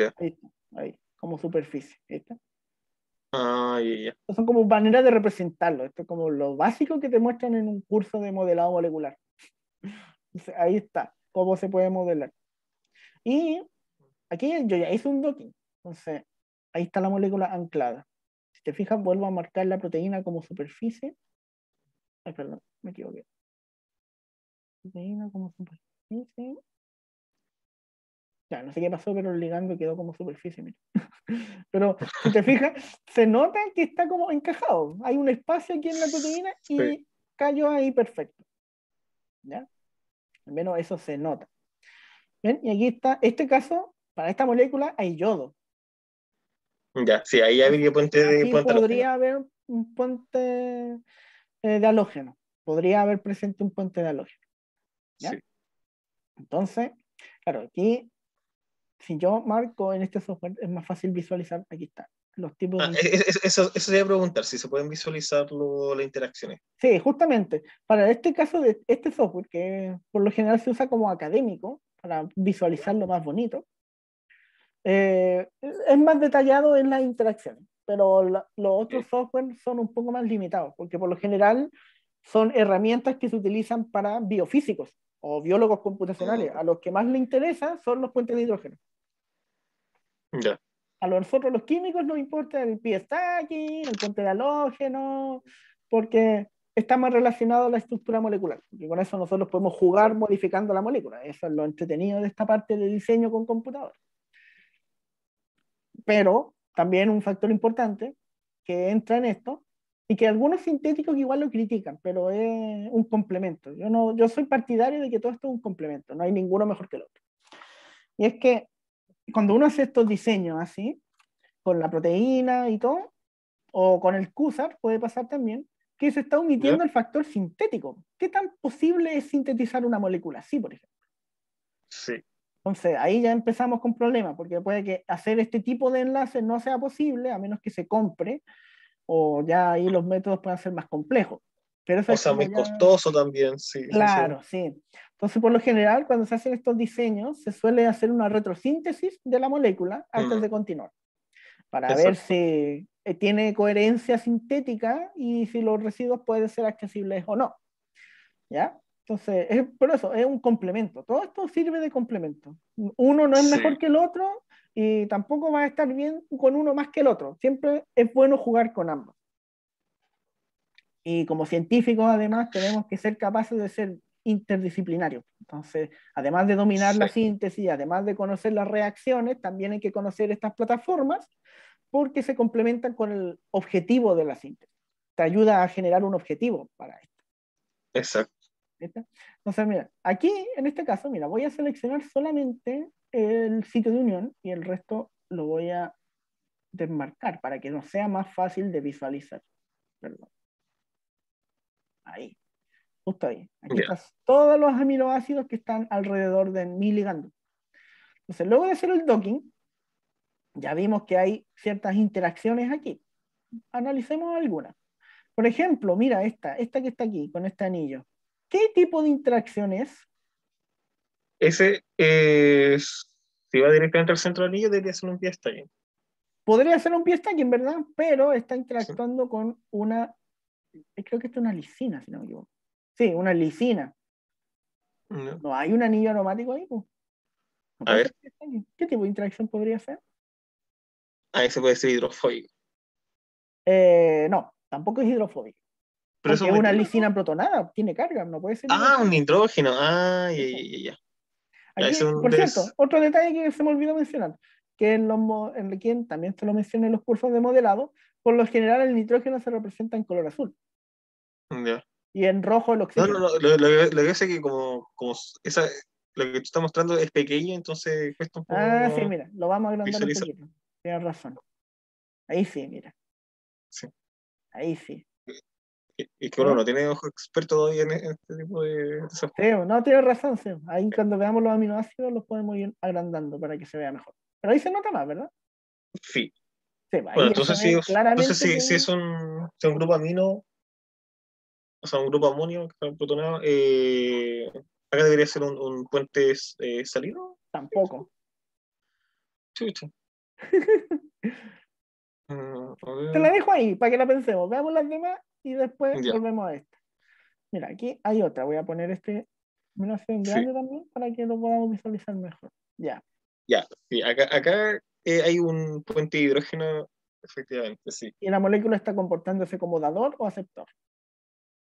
como superficie. Ahí está. Ah, Son como maneras de representarlo. Esto es como lo básico que te muestran en un curso de modelado molecular. Ahí está, cómo se puede modelar. Y aquí yo ya hice un docking. Entonces, ahí está la molécula anclada. Si te fijas, vuelvo a marcar la proteína como superficie. perdón, me equivoqué. Proteína como superficie no sé qué pasó, pero el ligando quedó como superficie, mira. pero si te fijas, se nota que está como encajado. Hay un espacio aquí en la proteína y cayó ahí perfecto. ¿Ya? Al menos eso se nota. ¿Ven? Y aquí está, este caso, para esta molécula hay yodo. Ya, sí, ahí habría puente de Podría haber un puente eh, de halógeno. Podría haber presente un puente de halógeno. ¿ya? Sí. Entonces, claro, aquí si yo marco en este software, es más fácil visualizar, aquí está, los tipos... Ah, de... E, e, e, eso, eso preguntar, si se pueden visualizar las interacciones. Sí, justamente, para este caso de este software, que por lo general se usa como académico, para visualizar lo más bonito, eh, es más detallado en las interacciones, pero los otros software son un poco más limitados, porque por lo general son herramientas que se utilizan para biofísicos o biólogos computacionales. Oh. A los que más le interesa son los puentes de hidrógeno ya, A nosotros los químicos nos importa el pie aquí, el puente de halógeno, porque está más relacionado a la estructura molecular. Y con eso nosotros podemos jugar modificando la molécula. Eso es lo entretenido de esta parte de diseño con computador. Pero también un factor importante que entra en esto y que algunos sintéticos igual lo critican, pero es un complemento. Yo, no, yo soy partidario de que todo esto es un complemento, no hay ninguno mejor que el otro. Y es que cuando uno hace estos diseños así, con la proteína y todo, o con el CUSAR puede pasar también, que se está omitiendo el factor sintético. ¿Qué tan posible es sintetizar una molécula así, por ejemplo? Sí. Entonces, ahí ya empezamos con problemas, porque puede que hacer este tipo de enlaces no sea posible, a menos que se compre, o ya ahí los métodos puedan ser más complejos. Pero o sea, muy costoso también, sí. Claro, sí. Entonces, por lo general, cuando se hacen estos diseños, se suele hacer una retrosíntesis de la molécula antes mm. de continuar, para ver si eh, tiene coherencia sintética y si los residuos pueden ser accesibles o no. ¿Ya? Entonces, por eso es un complemento. Todo esto sirve de complemento. Uno no es mejor que el otro y tampoco va a estar bien con uno más que el otro. Siempre es bueno jugar con ambos. Y como científicos, además, tenemos que ser capaces de ser interdisciplinarios. Entonces, además de dominar la síntesis, además de conocer las reacciones, también hay que conocer estas plataformas porque se complementan con el objetivo de la síntesis. Te ayuda a generar un objetivo para esto. Exacto. Entonces, mira, aquí en este caso, mira, voy a seleccionar solamente el sitio de unión y el resto lo voy a desmarcar para que nos sea más fácil de visualizar. Perdón ahí, justo ahí. Aquí están todos los aminoácidos que están alrededor de mi ligando. Entonces, luego de hacer el docking, ya vimos que hay ciertas interacciones aquí. Analicemos algunas. Por ejemplo, mira esta, esta que está aquí, con este anillo. ¿Qué tipo de interacción es? Ese es, si va directamente al centro del anillo, debería ser un pie stacking. Podría ser un pie stacking, ¿verdad? Pero está interactuando con una eh, creo que esto es una lisina, si no me equivoco. Sí, una lisina. No. hay un anillo aromático ahí. a ver. ¿Qué tipo de interacción podría ser? Ah, ese puede ser hidrofóbico. Eh, no, tampoco es hidrofóbico. Pero es una lisina protonada, tiene carga, no puede ser. Ah, un nitrógeno. Ah, ya, ya, ya. por cierto, otro detalle que se me olvidó mencionar, que en los, en, también se lo mencioné en los cursos de modelado, por lo general el nitrógeno se representa en color azul. Y en rojo el oxígeno. No, no, no lo, que pasa que como, lo que tú estás mostrando es pequeño, entonces cuesta un poco. Ah, sí, mira, lo vamos a agrandar un poquito. Tienes razón. Ahí sí, mira. Sí. Ahí sí. Y que uno no tiene ojo experto todavía en e, este tipo de... Seo, no, tienes razón, Seo. Ahí cuando veamos los aminoácidos los podemos ir agrandando para que se vea mejor. Pero ahí se nota más, ¿verdad? Sí, bueno, entonces si es un, es un grupo amino, o sea, un grupo amonio que está protonado. Eh, acá debería ser un, puente eh, salido. Tampoco. Mm, Te la dejo ahí para que la pensemos. Veamos las demás y después volvemos a esta. Mira, aquí hay otra. Voy a poner este. menos en grande también para que lo podamos visualizar mejor. Ya. Ya, sí, acá, acá eh, hay un puente de hidrógeno, efectivamente, sí. ¿Y la molécula está comportándose como dador o aceptor?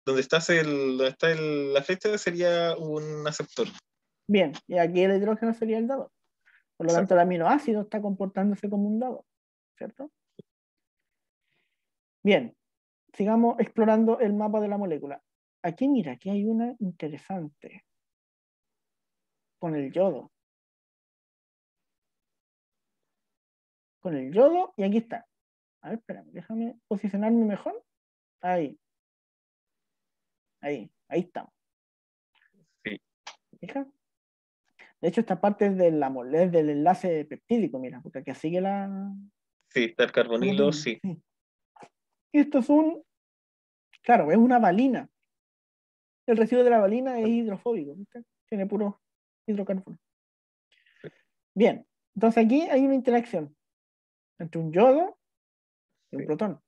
Donde, estás el, está el, la flecha sería un aceptor. Bien, y aquí el hidrógeno sería el dador. Por lo tanto, el aminoácido está comportándose como un dador, ¿cierto? Bien, sigamos explorando el mapa de la molécula. Aquí, mira, aquí hay una interesante con el yodo. el yodo y aquí está. A ver, espérame, déjame posicionarme mejor. Ahí. Ahí, ahí estamos. Sí. De hecho, esta parte es de la del enlace peptídico, mira, porque aquí sigue la. Sí, está el carbonilo, sí. sí. Esto es un. Claro, es una valina. El residuo de la valina es hidrofóbico, Tiene puro hidrocarbono. Bien, entonces aquí hay una interacción entre un yodo y un protón.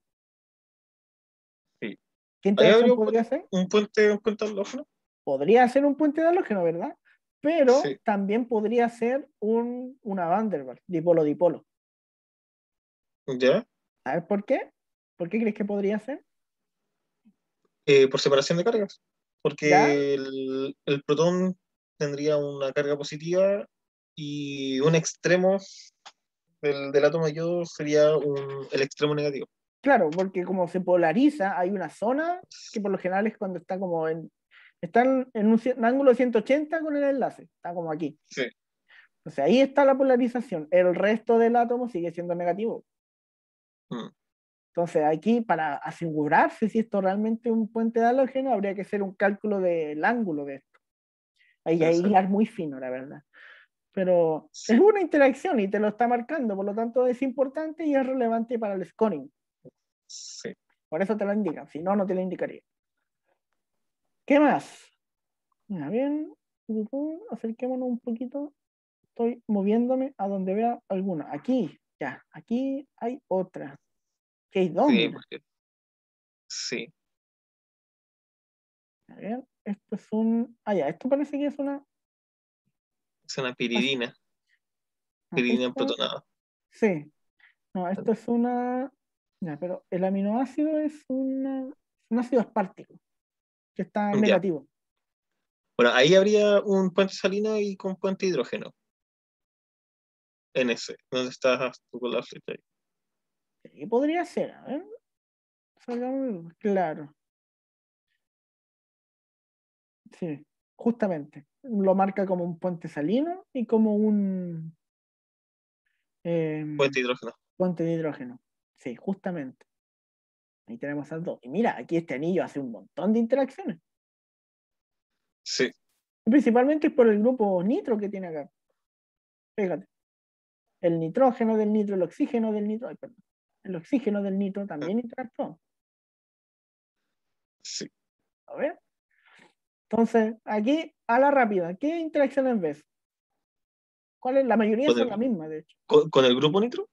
Sí. ¿Qué interacción podría ser? Un puente, de halógeno. Podría ser un puente de halógeno, ¿verdad? Pero también podría ser una Van der Waals, dipolo-dipolo. ¿Ya? A ¿por qué? ¿Por qué crees que podría ser? Eh, por separación de cargas. Porque el, el, protón tendría una carga positiva y un extremo el del átomo yo sería el extremo negativo. Claro, porque como se polariza, hay una zona que por lo general es cuando está como en. está en un, ángulo de 180 con el enlace, está como aquí. Sí. Entonces ahí está la polarización. El resto del átomo sigue siendo negativo. Mm. Entonces aquí, para asegurarse si esto realmente es un puente de halógeno, habría que hacer un cálculo del ángulo de esto. Ahí hay muy fino, la verdad pero es una interacción y te lo está marcando, por lo tanto es importante y es relevante para el scoring. Sí. Por eso te lo indican, si no, no te lo indicaría. ¿Qué más? Mira, bien, acerquémonos un poquito. Estoy moviéndome a donde vea alguna. Aquí, ya, aquí hay otra. ¿Qué es dónde? Sí. sí. A ver, esto es un. Ah, ya, esto parece que es una es una piridina. Ah, piridina protonada Sí. No, esto es una. pero el aminoácido es un ácido espártico, que está negativo. Bueno, ahí habría un puente salino y con puente hidrógeno. En ese, donde estás tú con la flecha ahí. Sí, podría ser, a ver. claro. Sí, justamente lo marca como un puente salino y como un... Em, puente de hidrógeno. Puente de hidrógeno, sí, justamente. Ahí tenemos a dos. Y mira, aquí este anillo hace un montón de interacciones. Sí. Principalmente por el grupo nitro que tiene acá. Fíjate. El nitrógeno del nitro, el oxígeno del nitro, ay, perdón. El oxígeno del nitro también ah. interactúa. Sí. A ver. Entonces, aquí, a la rápida, ¿qué interacciones ves? ¿Cuál es? La mayoría son la misma, de hecho. ¿Con, el grupo nitro?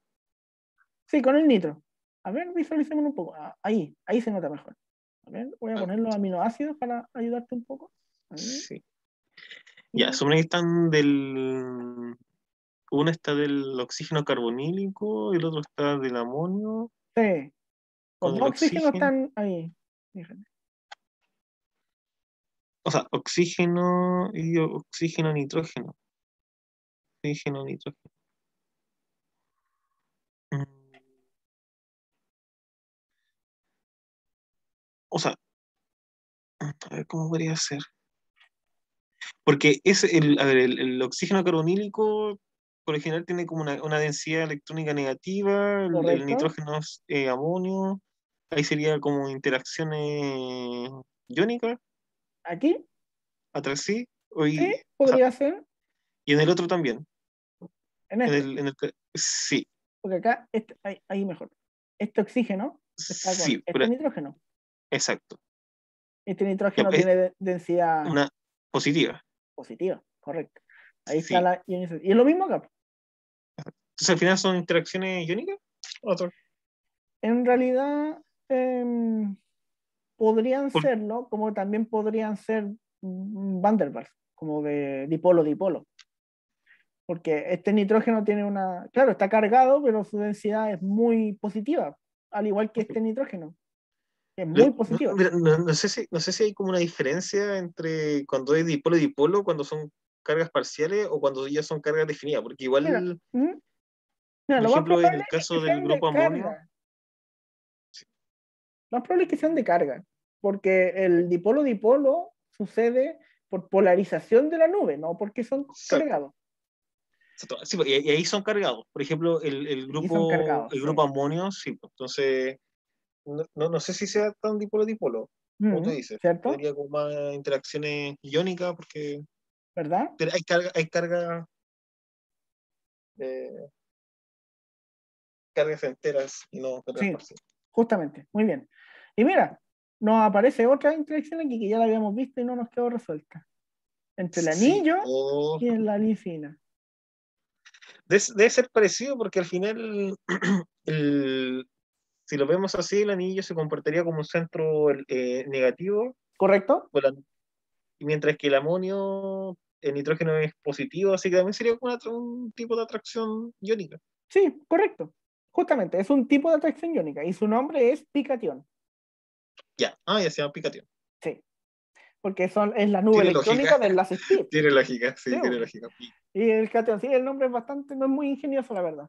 Sí, con el nitro. A ver, visualicemos un poco. Ah, ahí, ahí se nota mejor. A ver, voy a ah, poner los aminoácidos para ayudarte un poco. Sí. Ya, son que están del. Uno está del oxígeno carbonílico, y el otro está del amonio. Sí. Con, el oxígeno, están ahí o sea, oxígeno y oxígeno, nitrógeno. Oxígeno, nitrógeno. Mm. O sea, a ver cómo podría ser. Porque es el, a ver, el, oxígeno carbonílico por el general tiene como una, densidad electrónica negativa, el, nitrógeno es eh, amonio, ahí sería como interacciones iónicas ¿Aquí? Atrás sí. Hoy, sí, podría ser. Y en el otro también. En, este? el, en sí. Porque acá, este, ahí, mejor. Este oxígeno está acá. Sí, este nitrógeno. Exacto. Este nitrógeno pues, tiene densidad. positiva. Positiva, correcto. Ahí está la ionización. Y es lo mismo acá. Entonces, al final son interacciones iónicas. Otro. en realidad, em, podrían serlo, como también podrían ser Waals, mm, como de dipolo-dipolo. Porque este nitrógeno tiene una. Claro, está cargado, pero su densidad es muy positiva, al igual que este nitrógeno. Es muy positivo No, sé si, no sé si hay como una diferencia entre cuando es dipolo-dipolo, cuando son cargas parciales o cuando ya son cargas definidas, porque igual. por ejemplo, en el caso del grupo amonio más probable es que sean de carga, porque el dipolo-dipolo sucede por polarización de la nube, no porque son cargados. Exacto. Sí, pues, y ahí son cargados. Por ejemplo, el, grupo, el grupo amonio, sí. Pues, entonces, no, sé si sea tan dipolo-dipolo, como tú dices. ¿Cierto? más interacciones iónicas, porque. ¿Verdad? Pero hay carga. Hay carga eh, cargas enteras y no Justamente, muy bien. Y mira, nos aparece otra interacción aquí que ya la habíamos visto y no nos quedó resuelta. Entre el anillo oh. y la lisina. Debe, ser parecido porque al final, si lo vemos así, el anillo se comportaría como un centro eh, negativo. ¿Correcto? mientras que el amonio, el nitrógeno es positivo, así que también sería un tipo de atracción iónica. Sí, correcto. Justamente, es un tipo de atracción iónica y su nombre es picatión. Ya, ah, ya se llama picatión. Sí, porque son, es la nube electrónica de del enlace Tiene lógica, sí, tiene lógica. Y el Catión, sí, el nombre es bastante, no es muy ingenioso, la verdad.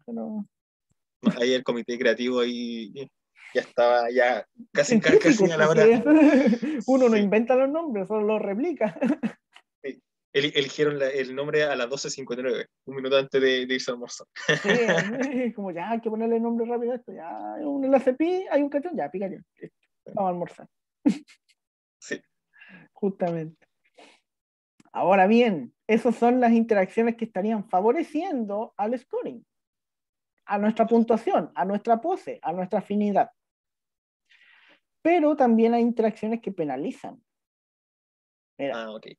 Ahí el comité creativo ahí ya estaba ya casi, casi a la hora. Uno no inventa los nombres, solo los replica. el, eligieron el nombre a las 12.59, un minuto antes de, de irse a almorzar. Sí, como ya, hay que ponerle nombre rápido a esto, ya, un enlace hay un cartón, ya, yo. vamos a almorzar. Sí. Justamente. Ahora bien, esas son las interacciones que estarían favoreciendo al scoring, a nuestra puntuación, a nuestra pose, a nuestra afinidad. Pero también hay interacciones que penalizan. ah, okay.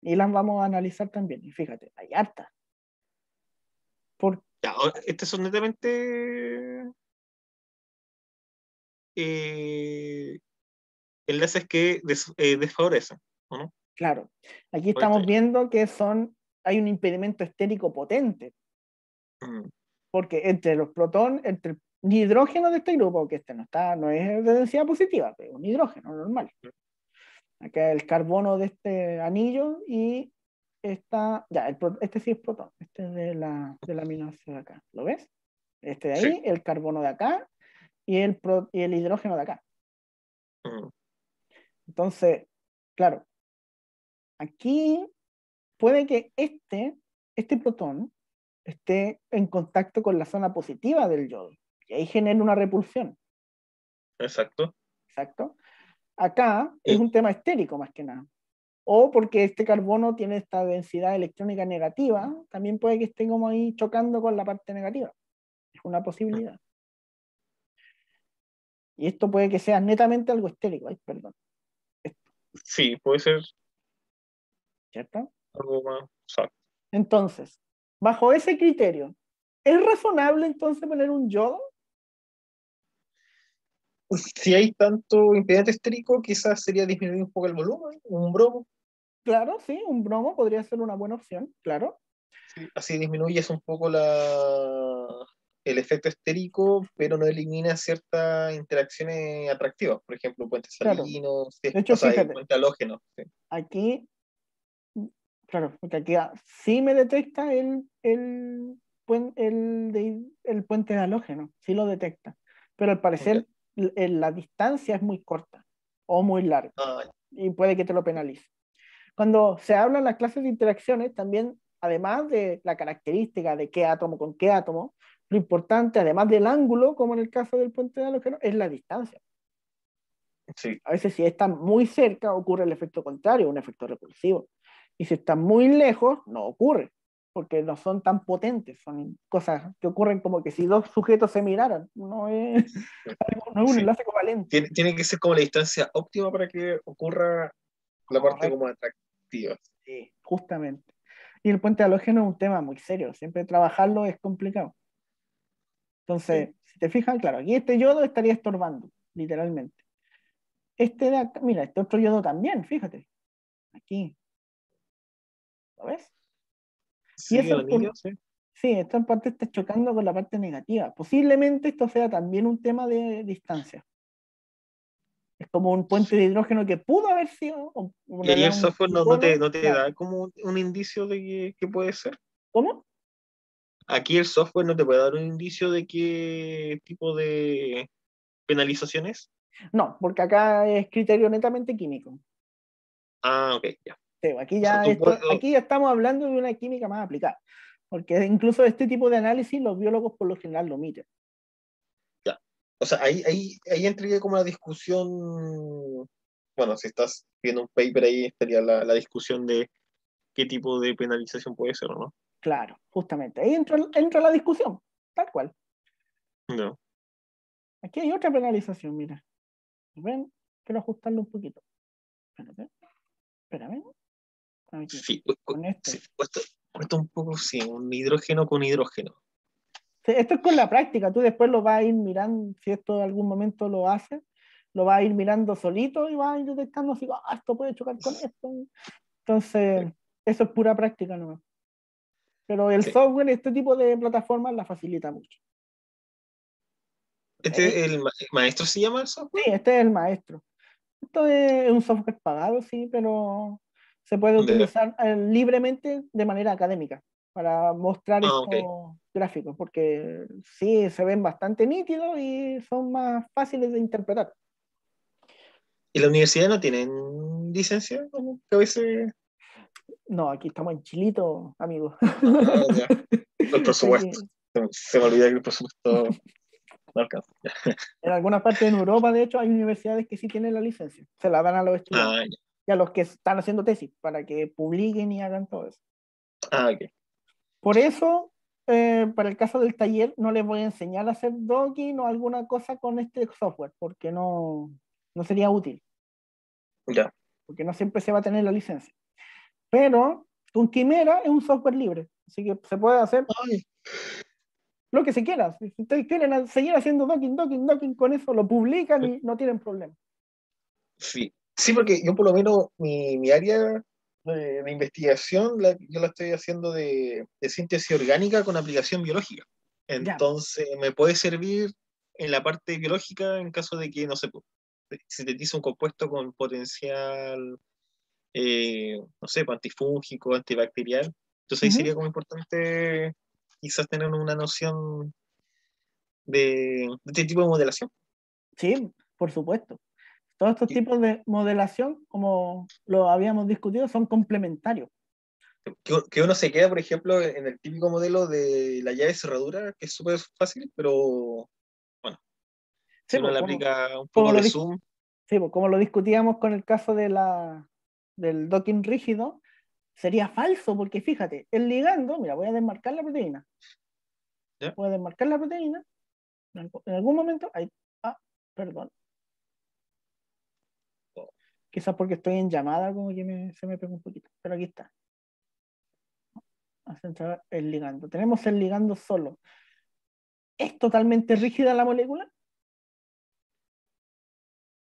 Y las vamos a analizar también. Y fíjate, hay harta. porque Estas son netamente eh, enlaces que des, eh, desfavorecen, ¿o no? Claro. Aquí estamos viendo que son, hay un impedimento estérico potente. Mm. Porque entre los protones, entre el hidrógeno de este grupo, que este no está, no es de densidad positiva, es un hidrógeno normal. Mm. Acá el carbono de este anillo y está, ya, este sí es protón, este es de la, de de acá, ¿lo ves? Este de ahí, el carbono de acá y el, hidrógeno de acá. Mm. Entonces, claro, aquí puede que este, este protón esté en contacto con la zona positiva del yodo y ahí genera una repulsión. Exacto. Exacto. Acá es un tema estérico más que nada. O porque este carbono tiene esta densidad electrónica negativa, también puede que esté como ahí chocando con la parte negativa. Es una posibilidad. Y esto puede que sea netamente algo estérico, perdón. Sí, puede ser. ¿Cierto? Algo más exacto. Entonces, bajo ese criterio, ¿es razonable entonces poner un yodo? si hay tanto impediente estérico, quizás sería disminuir un poco el volumen, un bromo. Claro, sí, un bromo podría ser una buena opción, claro. así disminuyes un poco la, el efecto estérico, pero no elimina ciertas interacciones atractivas, por ejemplo, puentes salinos, de Aquí, claro, porque aquí ah, sí me detecta el, el, el, el, puente halógeno, sí lo detecta, pero al parecer eh, la distancia es muy corta o muy larga y puede que te lo penalice. Cuando se habla las clases de interacciones, también, además de la característica de qué átomo con qué átomo, lo importante, además del ángulo, como en el caso del puente de halógeno, es la distancia. Sí. A veces si están muy cerca ocurre el efecto contrario, un efecto repulsivo. Y si están muy lejos, no ocurre porque no son tan potentes, son cosas que ocurren como que si dos sujetos se miraran, no es, no es un enlace covalente. Tiene, que ser como la distancia óptima para que ocurra la parte como atractiva. Sí, justamente. Y el puente halógeno es un tema muy serio, siempre trabajarlo es complicado. Entonces, si te fijas, claro, aquí este yodo estaría estorbando, literalmente. Este de mira, este otro yodo también, fíjate. Aquí. ¿Lo ves? Sí, esta parte está chocando con la parte negativa. Posiblemente esto sea también un tema de distancia. Es como un puente de hidrógeno que pudo haber sido. ¿Y el software no, te, da como un indicio de que, puede ser? ¿Cómo? Aquí el software no te puede dar un indicio de qué tipo de penalizaciones. No, porque acá es criterio netamente químico. Ah, ok, ya. Pues, aquí, ya aquí ya estamos hablando de una química más aplicada, porque incluso este tipo de análisis los biólogos por lo general lo omiten. Ya. O sea, ahí, ahí, entraría como la discusión, bueno, si estás viendo un paper ahí estaría la, discusión de qué tipo de penalización puede ser, o ¿no? Claro, justamente. Ahí entra, entra la discusión, tal cual. No. Aquí hay otra penalización, mira. ¿Ven? Quiero ajustarlo un poquito. espera Espérame sí, con esto. puesto un poco, sí, un hidrógeno con hidrógeno. Esto es con la práctica, tú después lo vas a ir mirando, si esto en algún momento lo haces, lo vas a ir mirando solito y vas a ir detectando si ah, esto puede chocar con esto. Entonces, eso es pura práctica no Pero el software, este tipo de plataformas la facilita mucho. ¿Este es eh. el, maestro se llama el software? Sí, este es el maestro. Esto es un software pagado, sí, pero se puede utilizar eh, libremente de manera académica para mostrar ah, estos gráficos, porque sí, se ven bastante nítidos y son más fáciles de interpretar. ¿Y la universidad no tienen licencia? veces... No, aquí estamos en Chilito, amigo. Ah, El presupuesto. Se me olvida que el presupuesto no en algunas partes de Europa, de hecho, hay universidades que sí tienen la licencia. Se la dan a los ah, estudiantes y a los que están haciendo tesis para que publiquen y hagan todo eso. Ah, Por eso, eh, para el caso del taller, no les voy a enseñar a hacer docking o alguna cosa con este software, porque no, no sería útil. Ya. Porque no siempre se va a tener la licencia. Pero con Quimera es un software libre, así que se puede hacer lo que se quiera. Si ustedes quieren seguir haciendo docking, docking, docking con eso, lo publican y no tienen problema. Sí, Sí, porque yo por lo menos mi, área de, investigación la, yo la estoy haciendo de, síntesis orgánica con aplicación biológica. Entonces me puede servir en la parte biológica en caso de que, no sé, pues, sintetice un compuesto con potencial, eh, no sé, pues, antifúngico, antibacterial. Entonces ahí sería como importante quizás tener una noción de este tipo de modelación. Sí, por supuesto. Todos estos tipos de modelación, como lo habíamos discutido, son complementarios. Que, uno se queda, por ejemplo, en el típico modelo de la llave cerradura, que es súper fácil, pero bueno, si uno pues, le aplica un poco de zoom. Sí, pues, como lo discutíamos con el caso de la, del docking rígido, sería falso, porque fíjate, el ligando, mira, voy a desmarcar la proteína. Voy a desmarcar la proteína. En algún momento, ah, perdón, Quizás porque estoy en llamada, como que se me pegó un poquito, pero aquí está. centrar el ligando. Tenemos el ligando solo. ¿Es totalmente rígida la molécula?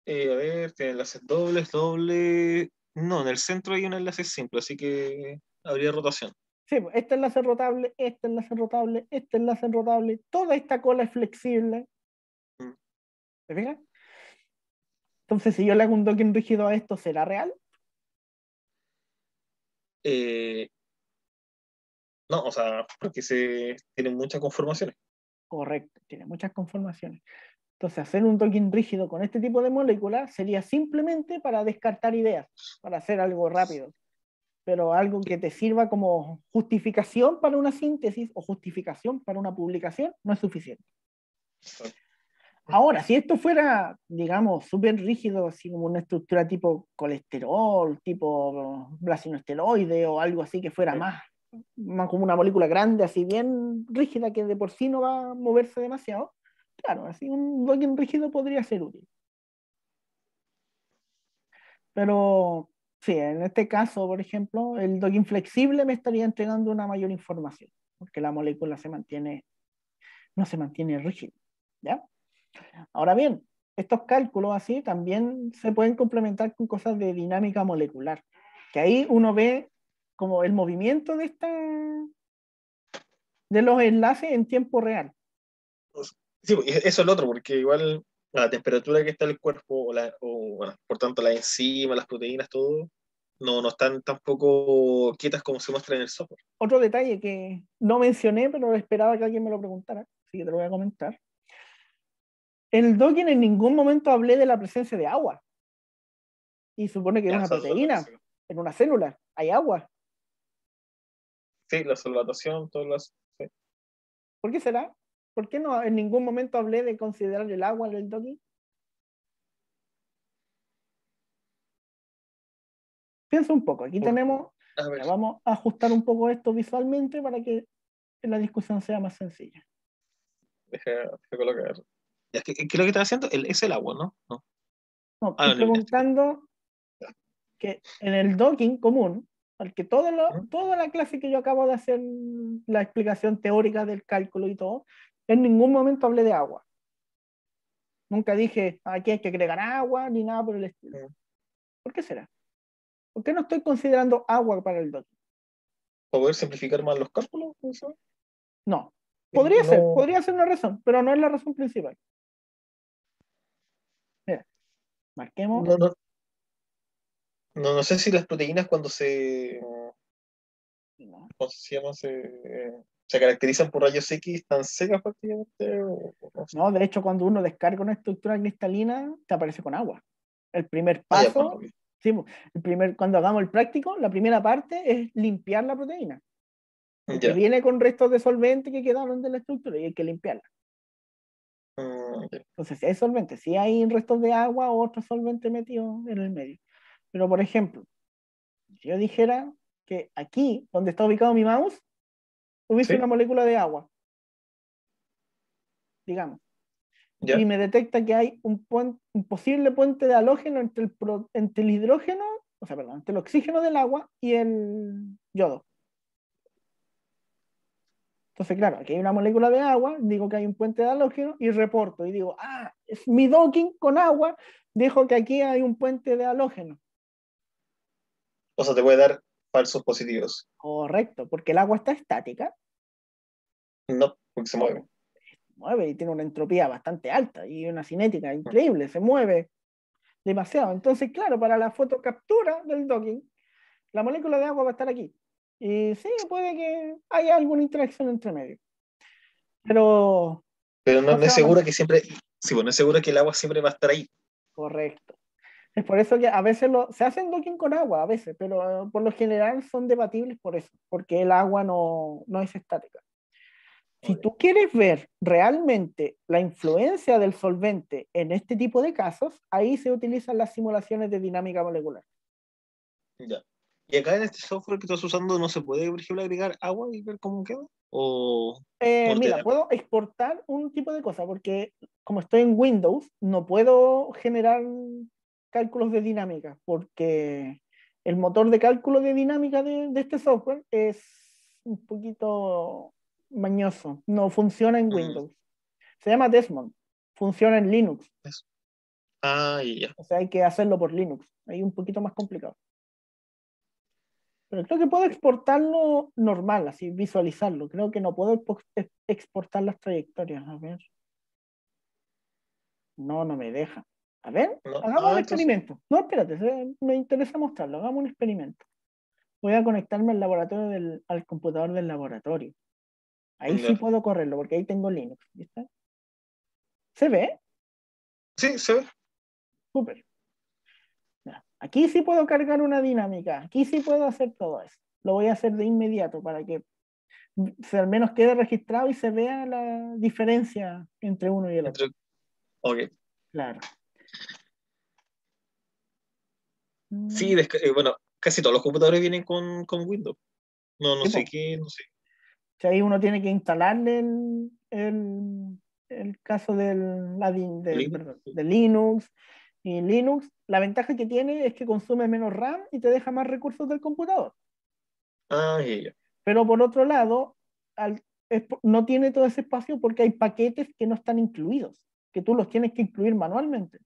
Eh, a ver, tiene enlaces dobles, doble. No, en el centro hay un enlace simple, así que habría rotación. Sí, pues, este enlace rotable, este enlace rotable, este enlace rotable. Toda esta cola es flexible. ¿Se mm. fijan? Entonces, si yo le hago un docking rígido a esto, ¿será real? Eh, no, o sea, porque se tienen muchas conformaciones. Correcto, tiene muchas conformaciones. Entonces, hacer un docking rígido con este tipo de molécula sería simplemente para descartar ideas, para hacer algo rápido, pero algo que te sirva como justificación para una síntesis o justificación para una publicación no es suficiente. Ahora, si esto fuera, digamos, súper rígido, así como una estructura tipo colesterol, tipo blasinoesteroide o algo así que fuera más, más como una molécula grande, así bien rígida, que de por sí no va a moverse demasiado, claro, así un docking rígido podría ser útil. Pero sí, en este caso, por ejemplo, el docking flexible me estaría entregando una mayor información, porque la molécula se mantiene, no se mantiene rígida. ¿ya? Ahora bien, estos cálculos así también se pueden complementar con cosas de dinámica molecular, que ahí uno ve como el movimiento de esta de los enlaces en tiempo real. Sí, pues, eso es lo otro, porque igual la temperatura que está el cuerpo, o, bueno, por tanto las enzimas, las proteínas, todo, no, no están tampoco quietas como se muestra en el software. Otro detalle que no mencioné, pero esperaba que alguien me lo preguntara, así que te lo voy a comentar, en el docking en ningún momento hablé de la presencia de agua. Y supone que es una proteína, en una célula, hay agua. Sí, la solvatación, todas las. ¿Por qué será? ¿Por qué no en ningún momento hablé de considerar el agua en el docking? Piensa un poco, aquí tenemos Vamos a ajustar un poco esto visualmente para que la discusión sea más sencilla. Deja, deja colocar es lo que está haciendo es el agua, ¿no? No, ah, estoy preguntando que en el docking común, que todo toda la clase que yo acabo de hacer, la explicación teórica del cálculo y todo, en ningún momento hablé de agua. Nunca dije, aquí hay que agregar agua ni nada por el estilo. ¿Por qué será? ¿Por qué no estoy considerando agua para el docking? poder simplificar más los cálculos? No, Podría eh, ser, podría ser una razón, pero no es la razón principal. Marquemos. No, no. sé si las proteínas cuando se. ¿Cómo se llama? Se, caracterizan por rayos X están secas prácticamente. no, de hecho, cuando uno descarga una estructura cristalina, te aparece con agua. El primer ah, paso. el primer, cuando hagamos el práctico, la primera parte es limpiar la proteína. viene con restos de solvente que quedaron de la estructura y hay que limpiarla. Ah, Entonces, si hay solvente. Si hay restos de agua o otro solvente metido en el medio. Pero, por ejemplo, si yo dijera que aquí, donde está ubicado mi mouse, hubiese una molécula de agua. Digamos. Y me detecta que hay un, posible puente de halógeno entre el hidrógeno, o sea, perdón, entre el oxígeno del agua y el yodo. Entonces, claro, aquí hay una molécula de agua, digo que hay un puente de halógeno y reporto y digo, ah, es mi docking con agua dijo que aquí hay un puente de halógeno. O sea, te voy a dar falsos positivos. Correcto, porque el agua está estática. No, porque se mueve. Se mueve y tiene una entropía bastante alta y una cinética mm. increíble, se mueve demasiado. Entonces, claro, para la fotocaptura del docking, la molécula de agua va a estar aquí. Y sí, puede que haya alguna interacción entre medio. Pero. Pero no, es seguro que siempre. Sí, bueno, pues, es seguro que el agua siempre va a estar ahí. Correcto. Es por eso que a veces se hacen docking con agua, a veces, pero por lo general son debatibles por eso, porque el agua no, no es estática. Si tú quieres ver realmente la influencia del solvente en este tipo de casos, ahí se utilizan las simulaciones de dinámica molecular. Ya. Y acá en este software que estás usando no se puede, por ejemplo, agregar agua y ver cómo queda. O eh, mira, puedo exportar un tipo de cosa, porque como estoy en Windows, no puedo generar cálculos de dinámica, porque el motor de cálculo de dinámica de, este software es un poquito mañoso. No funciona en mm. Windows. Se llama Desmond. Funciona en Linux. Ah, Ah, ya. O sea, hay que hacerlo por Linux. Hay un poquito más complicado. Pero creo que puedo exportarlo normal, así, visualizarlo. Creo que no puedo exportar las trayectorias. A ver. No, no me deja. A ver, hagamos un experimento. No, espérate, me interesa mostrarlo. Hagamos un experimento. Voy a conectarme al laboratorio del, al computador del laboratorio. Ahí sí puedo correrlo, porque ahí tengo Linux. ¿Se ve? Sí, se ve. Súper. Aquí sí puedo cargar una dinámica, aquí sí puedo hacer todo eso. Lo voy a hacer de inmediato para que se, al menos quede registrado y se vea la diferencia entre uno y el otro. Ok. Claro. Sí, mm. eh, bueno, casi todos los computadores vienen con, Windows. No, no sé qué, no sé. Si ahí uno tiene que instalarle el, caso del, de Linux, y eh, Linux, la ventaja que tiene es que consume menos RAM y te deja más recursos del computador. Ah, Pero por otro lado, no tiene todo ese espacio porque hay paquetes que no están incluidos, que tú los tienes que incluir manualmente.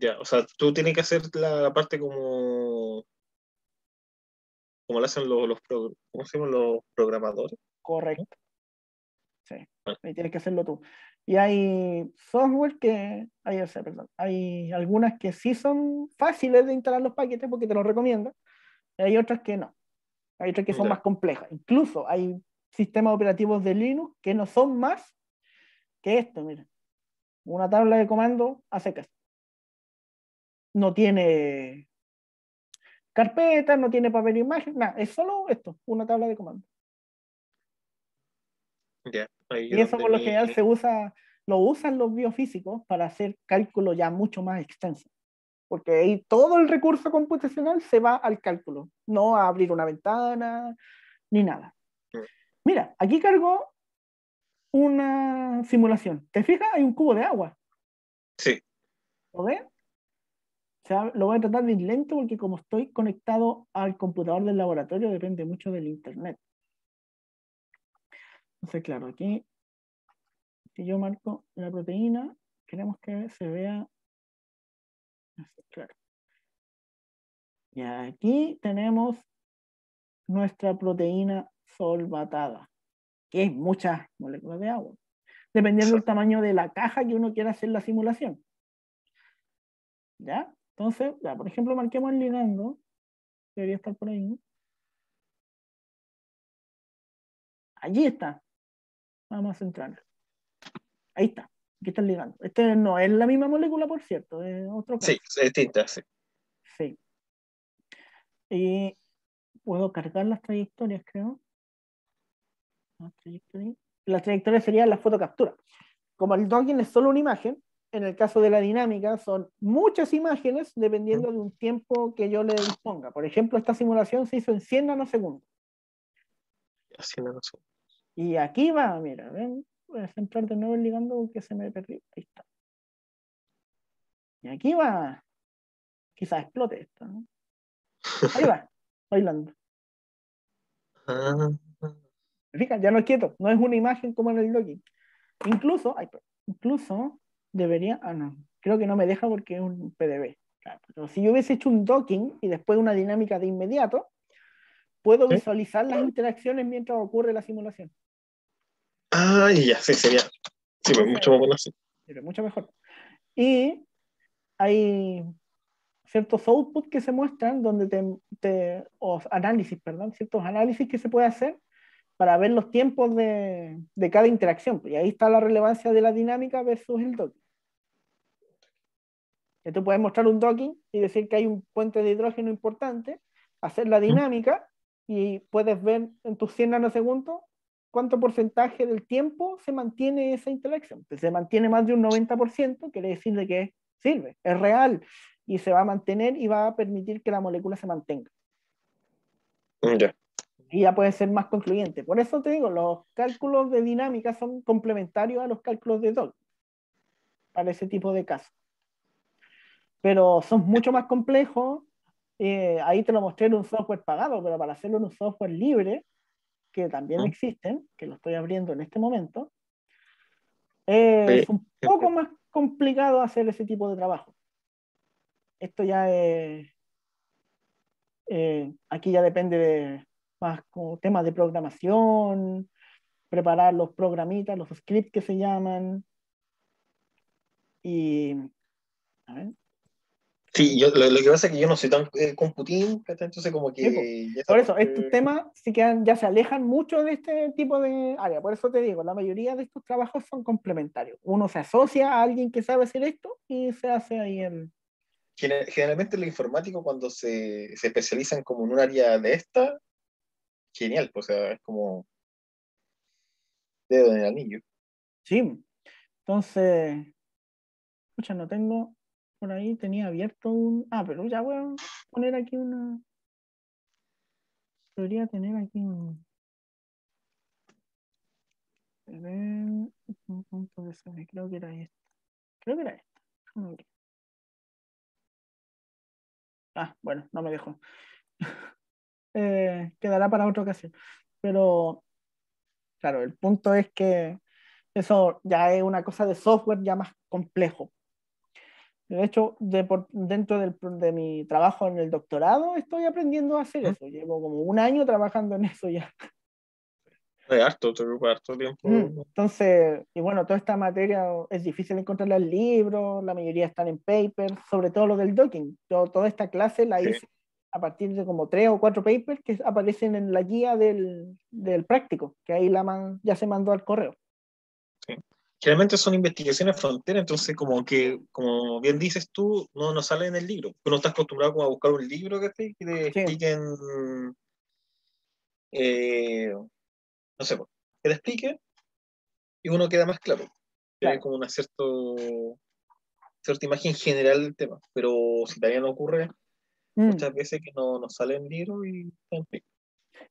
Ya, o sea, tú tienes que hacer la, parte como como lo hacen los, los, los programadores. Correcto. Ah. Sí, y tienes que hacerlo tú. Y hay software que, hay, perdón, hay algunas que sí son fáciles de instalar los paquetes porque te los recomiendan, hay otras que no. Hay otras que son más complejas. Incluso hay sistemas operativos de Linux que no son más que esto, mira. Una tabla de comando hace caso. No tiene carpeta, no tiene papel de imagen, nada. Es solo esto, una tabla de comando. Ya y eso por lo general se usa, lo usan los biofísicos para hacer cálculos ya mucho más extensos. Porque ahí todo el recurso computacional se va al cálculo, no a abrir una ventana ni nada. Mira, aquí cargo una simulación. ¿Te fijas? Hay un cubo de agua. Sí. ¿Lo ves? O sea, lo voy a tratar de lento porque como estoy conectado al computador del laboratorio depende mucho del internet. Entonces, claro, aquí, si yo marco la proteína, queremos que se vea claro. Y aquí tenemos nuestra proteína solvatada, que es muchas moléculas de agua, dependiendo del tamaño de la caja que uno quiera hacer la simulación. ¿Ya? Entonces, por ejemplo, marquemos el ligando, debería estar por ahí. Allí está. Vamos a entrar Ahí está. Aquí están ligando. Este no es la misma molécula, por cierto. Es otro Sí, es distinta, sí. Sí. Y puedo cargar las trayectorias, creo. Las trayectorias, sería la serían las fotocapturas. Como el docking es solo una imagen, en el caso de la dinámica son muchas imágenes dependiendo de un tiempo que yo le disponga. Por ejemplo, esta simulación se hizo en 100 nanosegundos. 100 nanosegundos. Y aquí va, mira, ven, voy a centrar de nuevo ligando porque se me perdió. Ahí está. Y aquí va. Quizás explote esto. Ahí va, bailando. Ah. Fíjate, ya no es quieto, no es una imagen como en el docking. Incluso, incluso debería, ah no, creo que no me deja porque es un PDB. pero si yo hubiese hecho un docking y después una dinámica de inmediato, puedo visualizar las interacciones mientras ocurre la simulación. Ah, ya, sí, sería. Sí, pues, mucho más bueno así. Pues, mucho mejor. Y hay ciertos outputs que se muestran, donde te, o análisis, perdón, ciertos análisis que se puede hacer para ver los tiempos de, cada interacción. Y ahí está la relevancia de la dinámica versus el docking. Tú puedes mostrar un docking y decir que hay un puente de hidrógeno importante, hacer la dinámica y puedes ver en tus 100 nanosegundos cuánto porcentaje del tiempo se mantiene esa interacción. Pues se mantiene más de un 90%, quiere decir de que sirve, es real y se va a mantener y va a permitir que la molécula se mantenga. Mm, ya. Y ya puede ser más concluyente. Por eso te digo, los cálculos de dinámica son complementarios a los cálculos de DOL para ese tipo de casos. Pero son mucho más complejos. Eh, ahí te lo mostré en un software pagado, pero para hacerlo en un software libre, que también ¿Mm? existen, que lo estoy abriendo en este momento, eh, es un poco más complicado hacer ese tipo de trabajo. Esto ya es, eh, aquí ya depende de más temas de programación, preparar los programitas, los scripts que se llaman. Y a ver, Sí, lo, que pasa es que yo no soy tan eh, computing entonces como que... por eso, estos temas sí que ya se alejan mucho de este tipo de área, por eso te digo, la mayoría de estos trabajos son complementarios. Uno se asocia a alguien que sabe hacer esto y se hace ahí en... Generalmente lo informático cuando se, se especializan como en un área de esta, genial, pues, o sea, es como dedo en el anillo. Sí, entonces, escucha, no tengo por ahí tenía abierto un. Ah, pero ya voy a poner aquí una. Debería tener aquí un. Creo que era esto. Creo que era esto. Ah, bueno, no me dejó. Eh, quedará para otra ocasión. Pero, claro, el punto es que eso ya es una cosa de software ya más complejo. De hecho, dentro del, de mi trabajo en el doctorado, estoy aprendiendo a hacer eso. Llevo como un año trabajando en eso ya. Es harto, te ocupa harto tiempo. Mm, entonces, y bueno, toda esta materia es difícil encontrarla en libros, la mayoría están en papers, sobre todo lo del docking. Yo toda esta clase la hice a partir de como tres o cuatro papers que aparecen en la guía del, del práctico, que ahí la ya se mandó al correo generalmente son investigaciones fronteras, entonces como que, como bien dices tú, no, nos sale en el libro. Uno está estás acostumbrado a buscar un libro que te, expliquen, eh, no sé, pues, que te explique y uno queda más claro. Tiene como una cierta imagen general del tema, pero si todavía no ocurre, mm. muchas veces que no, nos sale en libro y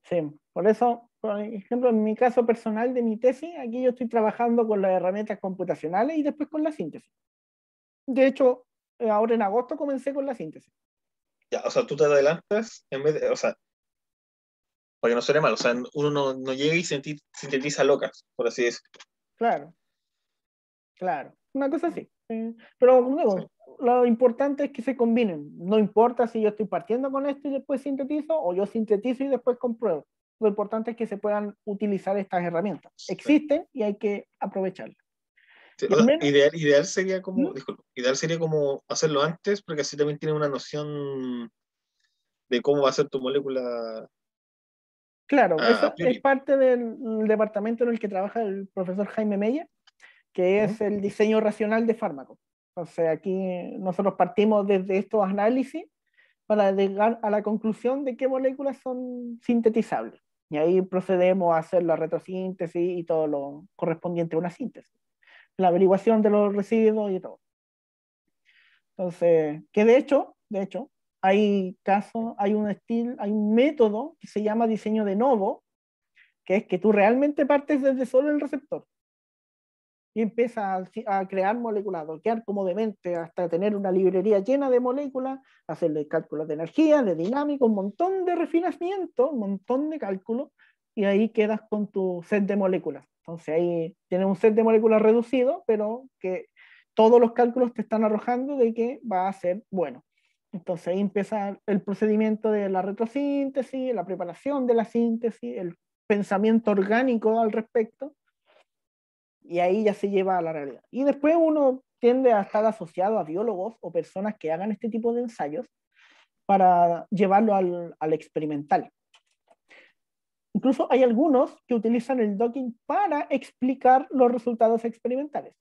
Sí, por eso, por ejemplo, en mi caso personal de mi tesis, aquí yo estoy trabajando con las herramientas computacionales y después con la síntesis. De hecho, eh, ahora en agosto comencé con la síntesis. Ya, o sea, tú te adelantas en vez de, o sea, porque no sería malo, o sea, uno no, llega y sintetiza locas, por así decirlo. Claro, claro, una cosa así. Pero luego, lo importante es que se combinen. No importa si yo estoy partiendo con esto y después sintetizo, o yo sintetizo y después compruebo. Lo importante es que se puedan utilizar estas herramientas. Existen y hay que aprovecharlas. ideal, sería como, ¿Mm? ideal sería como hacerlo antes, porque así también tienes una noción de cómo va a ser tu molécula. Claro, ah, eso es parte del departamento en el que trabaja el profesor Jaime Meyer, que ¿Mm? es el diseño racional de fármacos. Entonces aquí nosotros partimos desde estos análisis para llegar a la conclusión de qué moléculas son sintetizables. Y ahí procedemos a hacer la retrosíntesis y todo lo correspondiente a una síntesis. La averiguación de los residuos y todo. Entonces, que de hecho, de hecho, hay casos, hay un estilo, hay un método que se llama diseño de novo, que es que tú realmente partes desde solo el receptor y empieza a, crear moléculas, a doquear hasta tener una librería llena de moléculas, hacerle cálculos de energía, de dinámico, un montón de refinamiento, un montón de cálculos, y ahí quedas con tu set de moléculas. Entonces ahí tienes un set de moléculas reducido, pero que todos los cálculos te están arrojando de que va a ser bueno. Entonces ahí empieza el procedimiento de la retrosíntesis, la preparación de la síntesis, el pensamiento orgánico al respecto, y ahí ya se lleva a la realidad. Y después uno tiende a estar asociado a biólogos o personas que hagan este tipo de ensayos para llevarlo al, al experimental. Incluso hay algunos que utilizan el docking para explicar los resultados experimentales.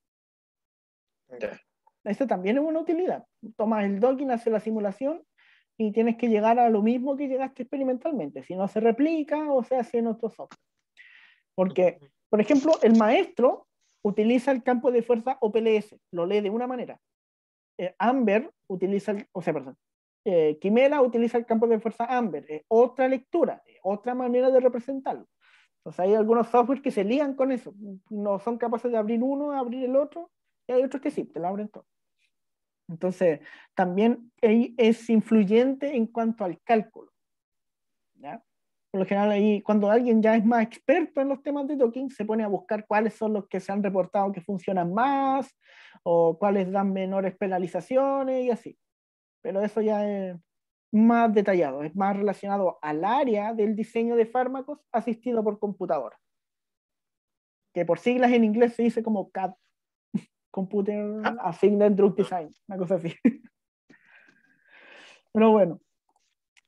Yeah. Esto también es una utilidad. Tomas el docking, haces la simulación y tienes que llegar a lo mismo que llegaste experimentalmente, si no se replica o se hace en otros software. Porque, por ejemplo, el maestro utiliza el campo de fuerza OPLS, lo lee de una manera. Eh, Amber utiliza, el, o sea, perdón, eh, utiliza el campo de fuerza Amber, es otra lectura, otra manera de representarlo. Entonces hay algunos softwares que se lían con eso, no son capaces de abrir uno, abrir el otro, y hay otros que sí, te lo abren todo. Entonces, también eh, es influyente en cuanto al cálculo. ¿ya? Por lo general ahí, cuando alguien ya es más experto en los temas de token, se pone a buscar cuáles son los que se han reportado que funcionan más o cuáles dan menores penalizaciones y así. Pero eso ya es más detallado, es más relacionado al área del diseño de fármacos asistido por computadora. Que por siglas en inglés se dice como CAD, Computer Aided ah. Drug Design, una cosa así. Pero bueno,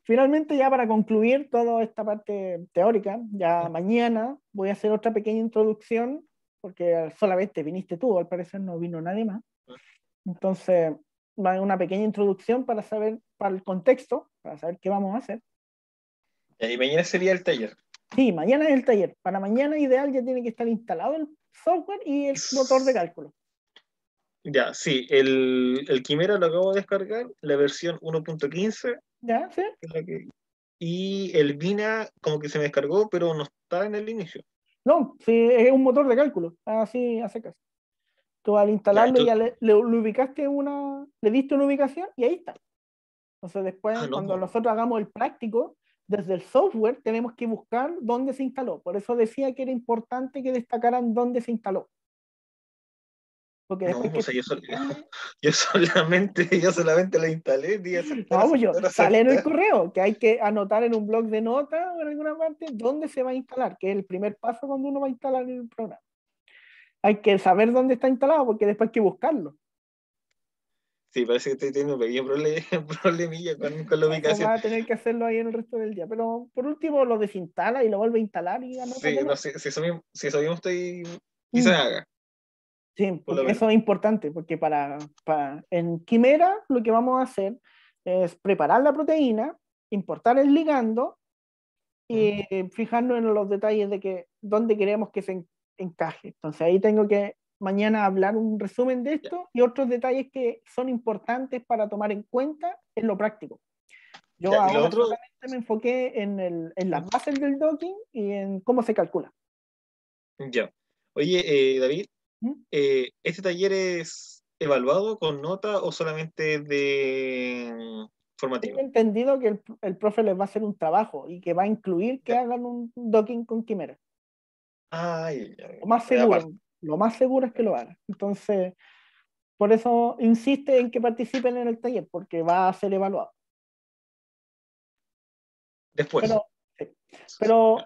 Finalmente, ya para concluir toda esta parte teórica, ya mañana voy a hacer otra pequeña introducción, porque solamente viniste tú, al parecer no vino nadie más. Entonces, va una pequeña introducción para saber, para el contexto, para saber qué vamos a hacer. Y mañana sería el taller. Sí, mañana es el taller. Para mañana ideal ya tiene que estar instalado el software y el motor de cálculo. Ya, sí, el, el Quimera lo acabo de descargar, la versión 1.15 ya, Y el Vina como que se me descargó, pero no está en el inicio. No, sí, es un motor de cálculo, así hace caso. Tú al instalarlo ya, le, ubicaste una, le diste una ubicación y ahí está. Entonces después, ah, cuando pues. nosotros hagamos el práctico, desde el software tenemos que buscar dónde se instaló. Por eso decía que era importante que destacaran dónde se instaló. Porque después pues, yo, solamente, yo solamente la instalé. vamos no, pues, yo, sale en el correo, que hay que anotar en un blog de notas o en alguna parte dónde se va a instalar, que es el primer paso cuando uno va a instalar el programa. Hay que saber dónde está instalado, porque después hay que buscarlo. Sí, parece que estoy teniendo un pequeño problemilla con, con, la ubicación. va a tener que hacerlo ahí en el resto del día. Pero por último lo desinstala y lo vuelve a instalar. Y sí, no, si, si, eso mismo, si eso mismo estoy. Mm. Quizás haga. Sí, eso es importante, porque para, en quimera lo que vamos a hacer es preparar la proteína, importar el ligando y eh, fijarnos en los detalles de que dónde queremos que se encaje. Entonces ahí tengo que mañana hablar un resumen de esto y otros detalles que son importantes para tomar en cuenta en lo práctico. Yo ahora otro... me enfoqué en, el, en las bases del docking y en cómo se calcula. Ya. Oye, eh, David, eh, ¿Este taller es evaluado con nota o solamente de mm, formativo? He entendido que el, profe les va a hacer un trabajo y que va a incluir que hagan un docking con Quimera. Ah, lo más seguro, es que lo hagan. Entonces, por eso insiste en que participen en el taller, porque va a ser evaluado. Después. pero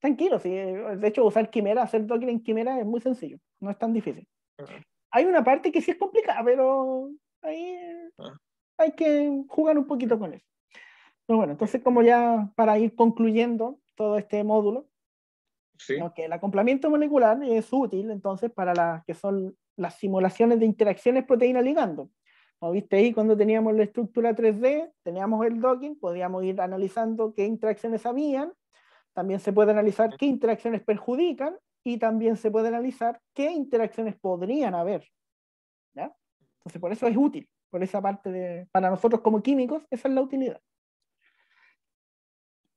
Tranquilo, eh, De hecho, usar quimera, hacer docking en quimera es muy sencillo, no es tan difícil. Ah. Hay una parte que sí es complicada, pero ahí ah. hay que jugar un poquito con eso. Pero bueno, entonces como ya para ir concluyendo todo este módulo, sí. que el acoplamiento molecular es útil entonces para las que son las simulaciones de interacciones proteína-ligando. Como viste ahí, cuando teníamos la estructura 3D, teníamos el docking, podíamos ir analizando qué interacciones habían también se puede analizar qué interacciones perjudican y también se puede analizar qué interacciones podrían haber. ¿ya? Entonces, por eso es útil, por esa parte para nosotros como químicos, esa es la utilidad.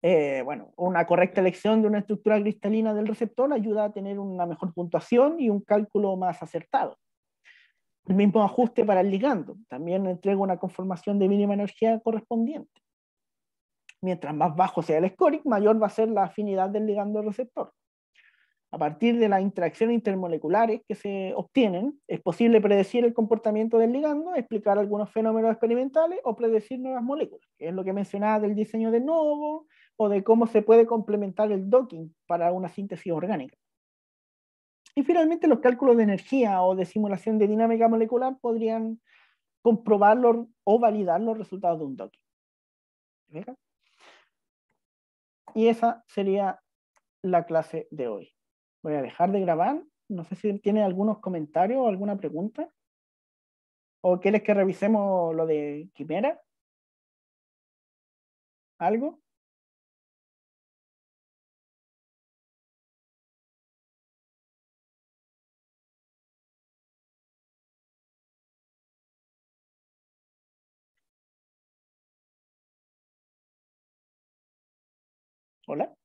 Eh, bueno, una correcta elección de una estructura cristalina del receptor ayuda a tener una mejor puntuación y un cálculo más acertado. El mismo ajuste para el ligando también entrega una conformación de mínima energía correspondiente. Mientras más bajo sea el score, mayor va a ser la afinidad del ligando receptor. A partir de las interacciones intermoleculares que se obtienen, es posible predecir el comportamiento del ligando, explicar algunos fenómenos experimentales o predecir nuevas moléculas, que es lo que mencionaba del diseño de nuevo o de cómo se puede complementar el docking para una síntesis orgánica. Y finalmente los cálculos de energía o de simulación de dinámica molecular podrían comprobar o validar los resultados de un docking. Y esa sería la clase de hoy. Voy a dejar de grabar. No sé si tiene algunos comentarios o alguna pregunta. ¿O quieres que revisemos lo de Quimera? ¿Algo? Hola.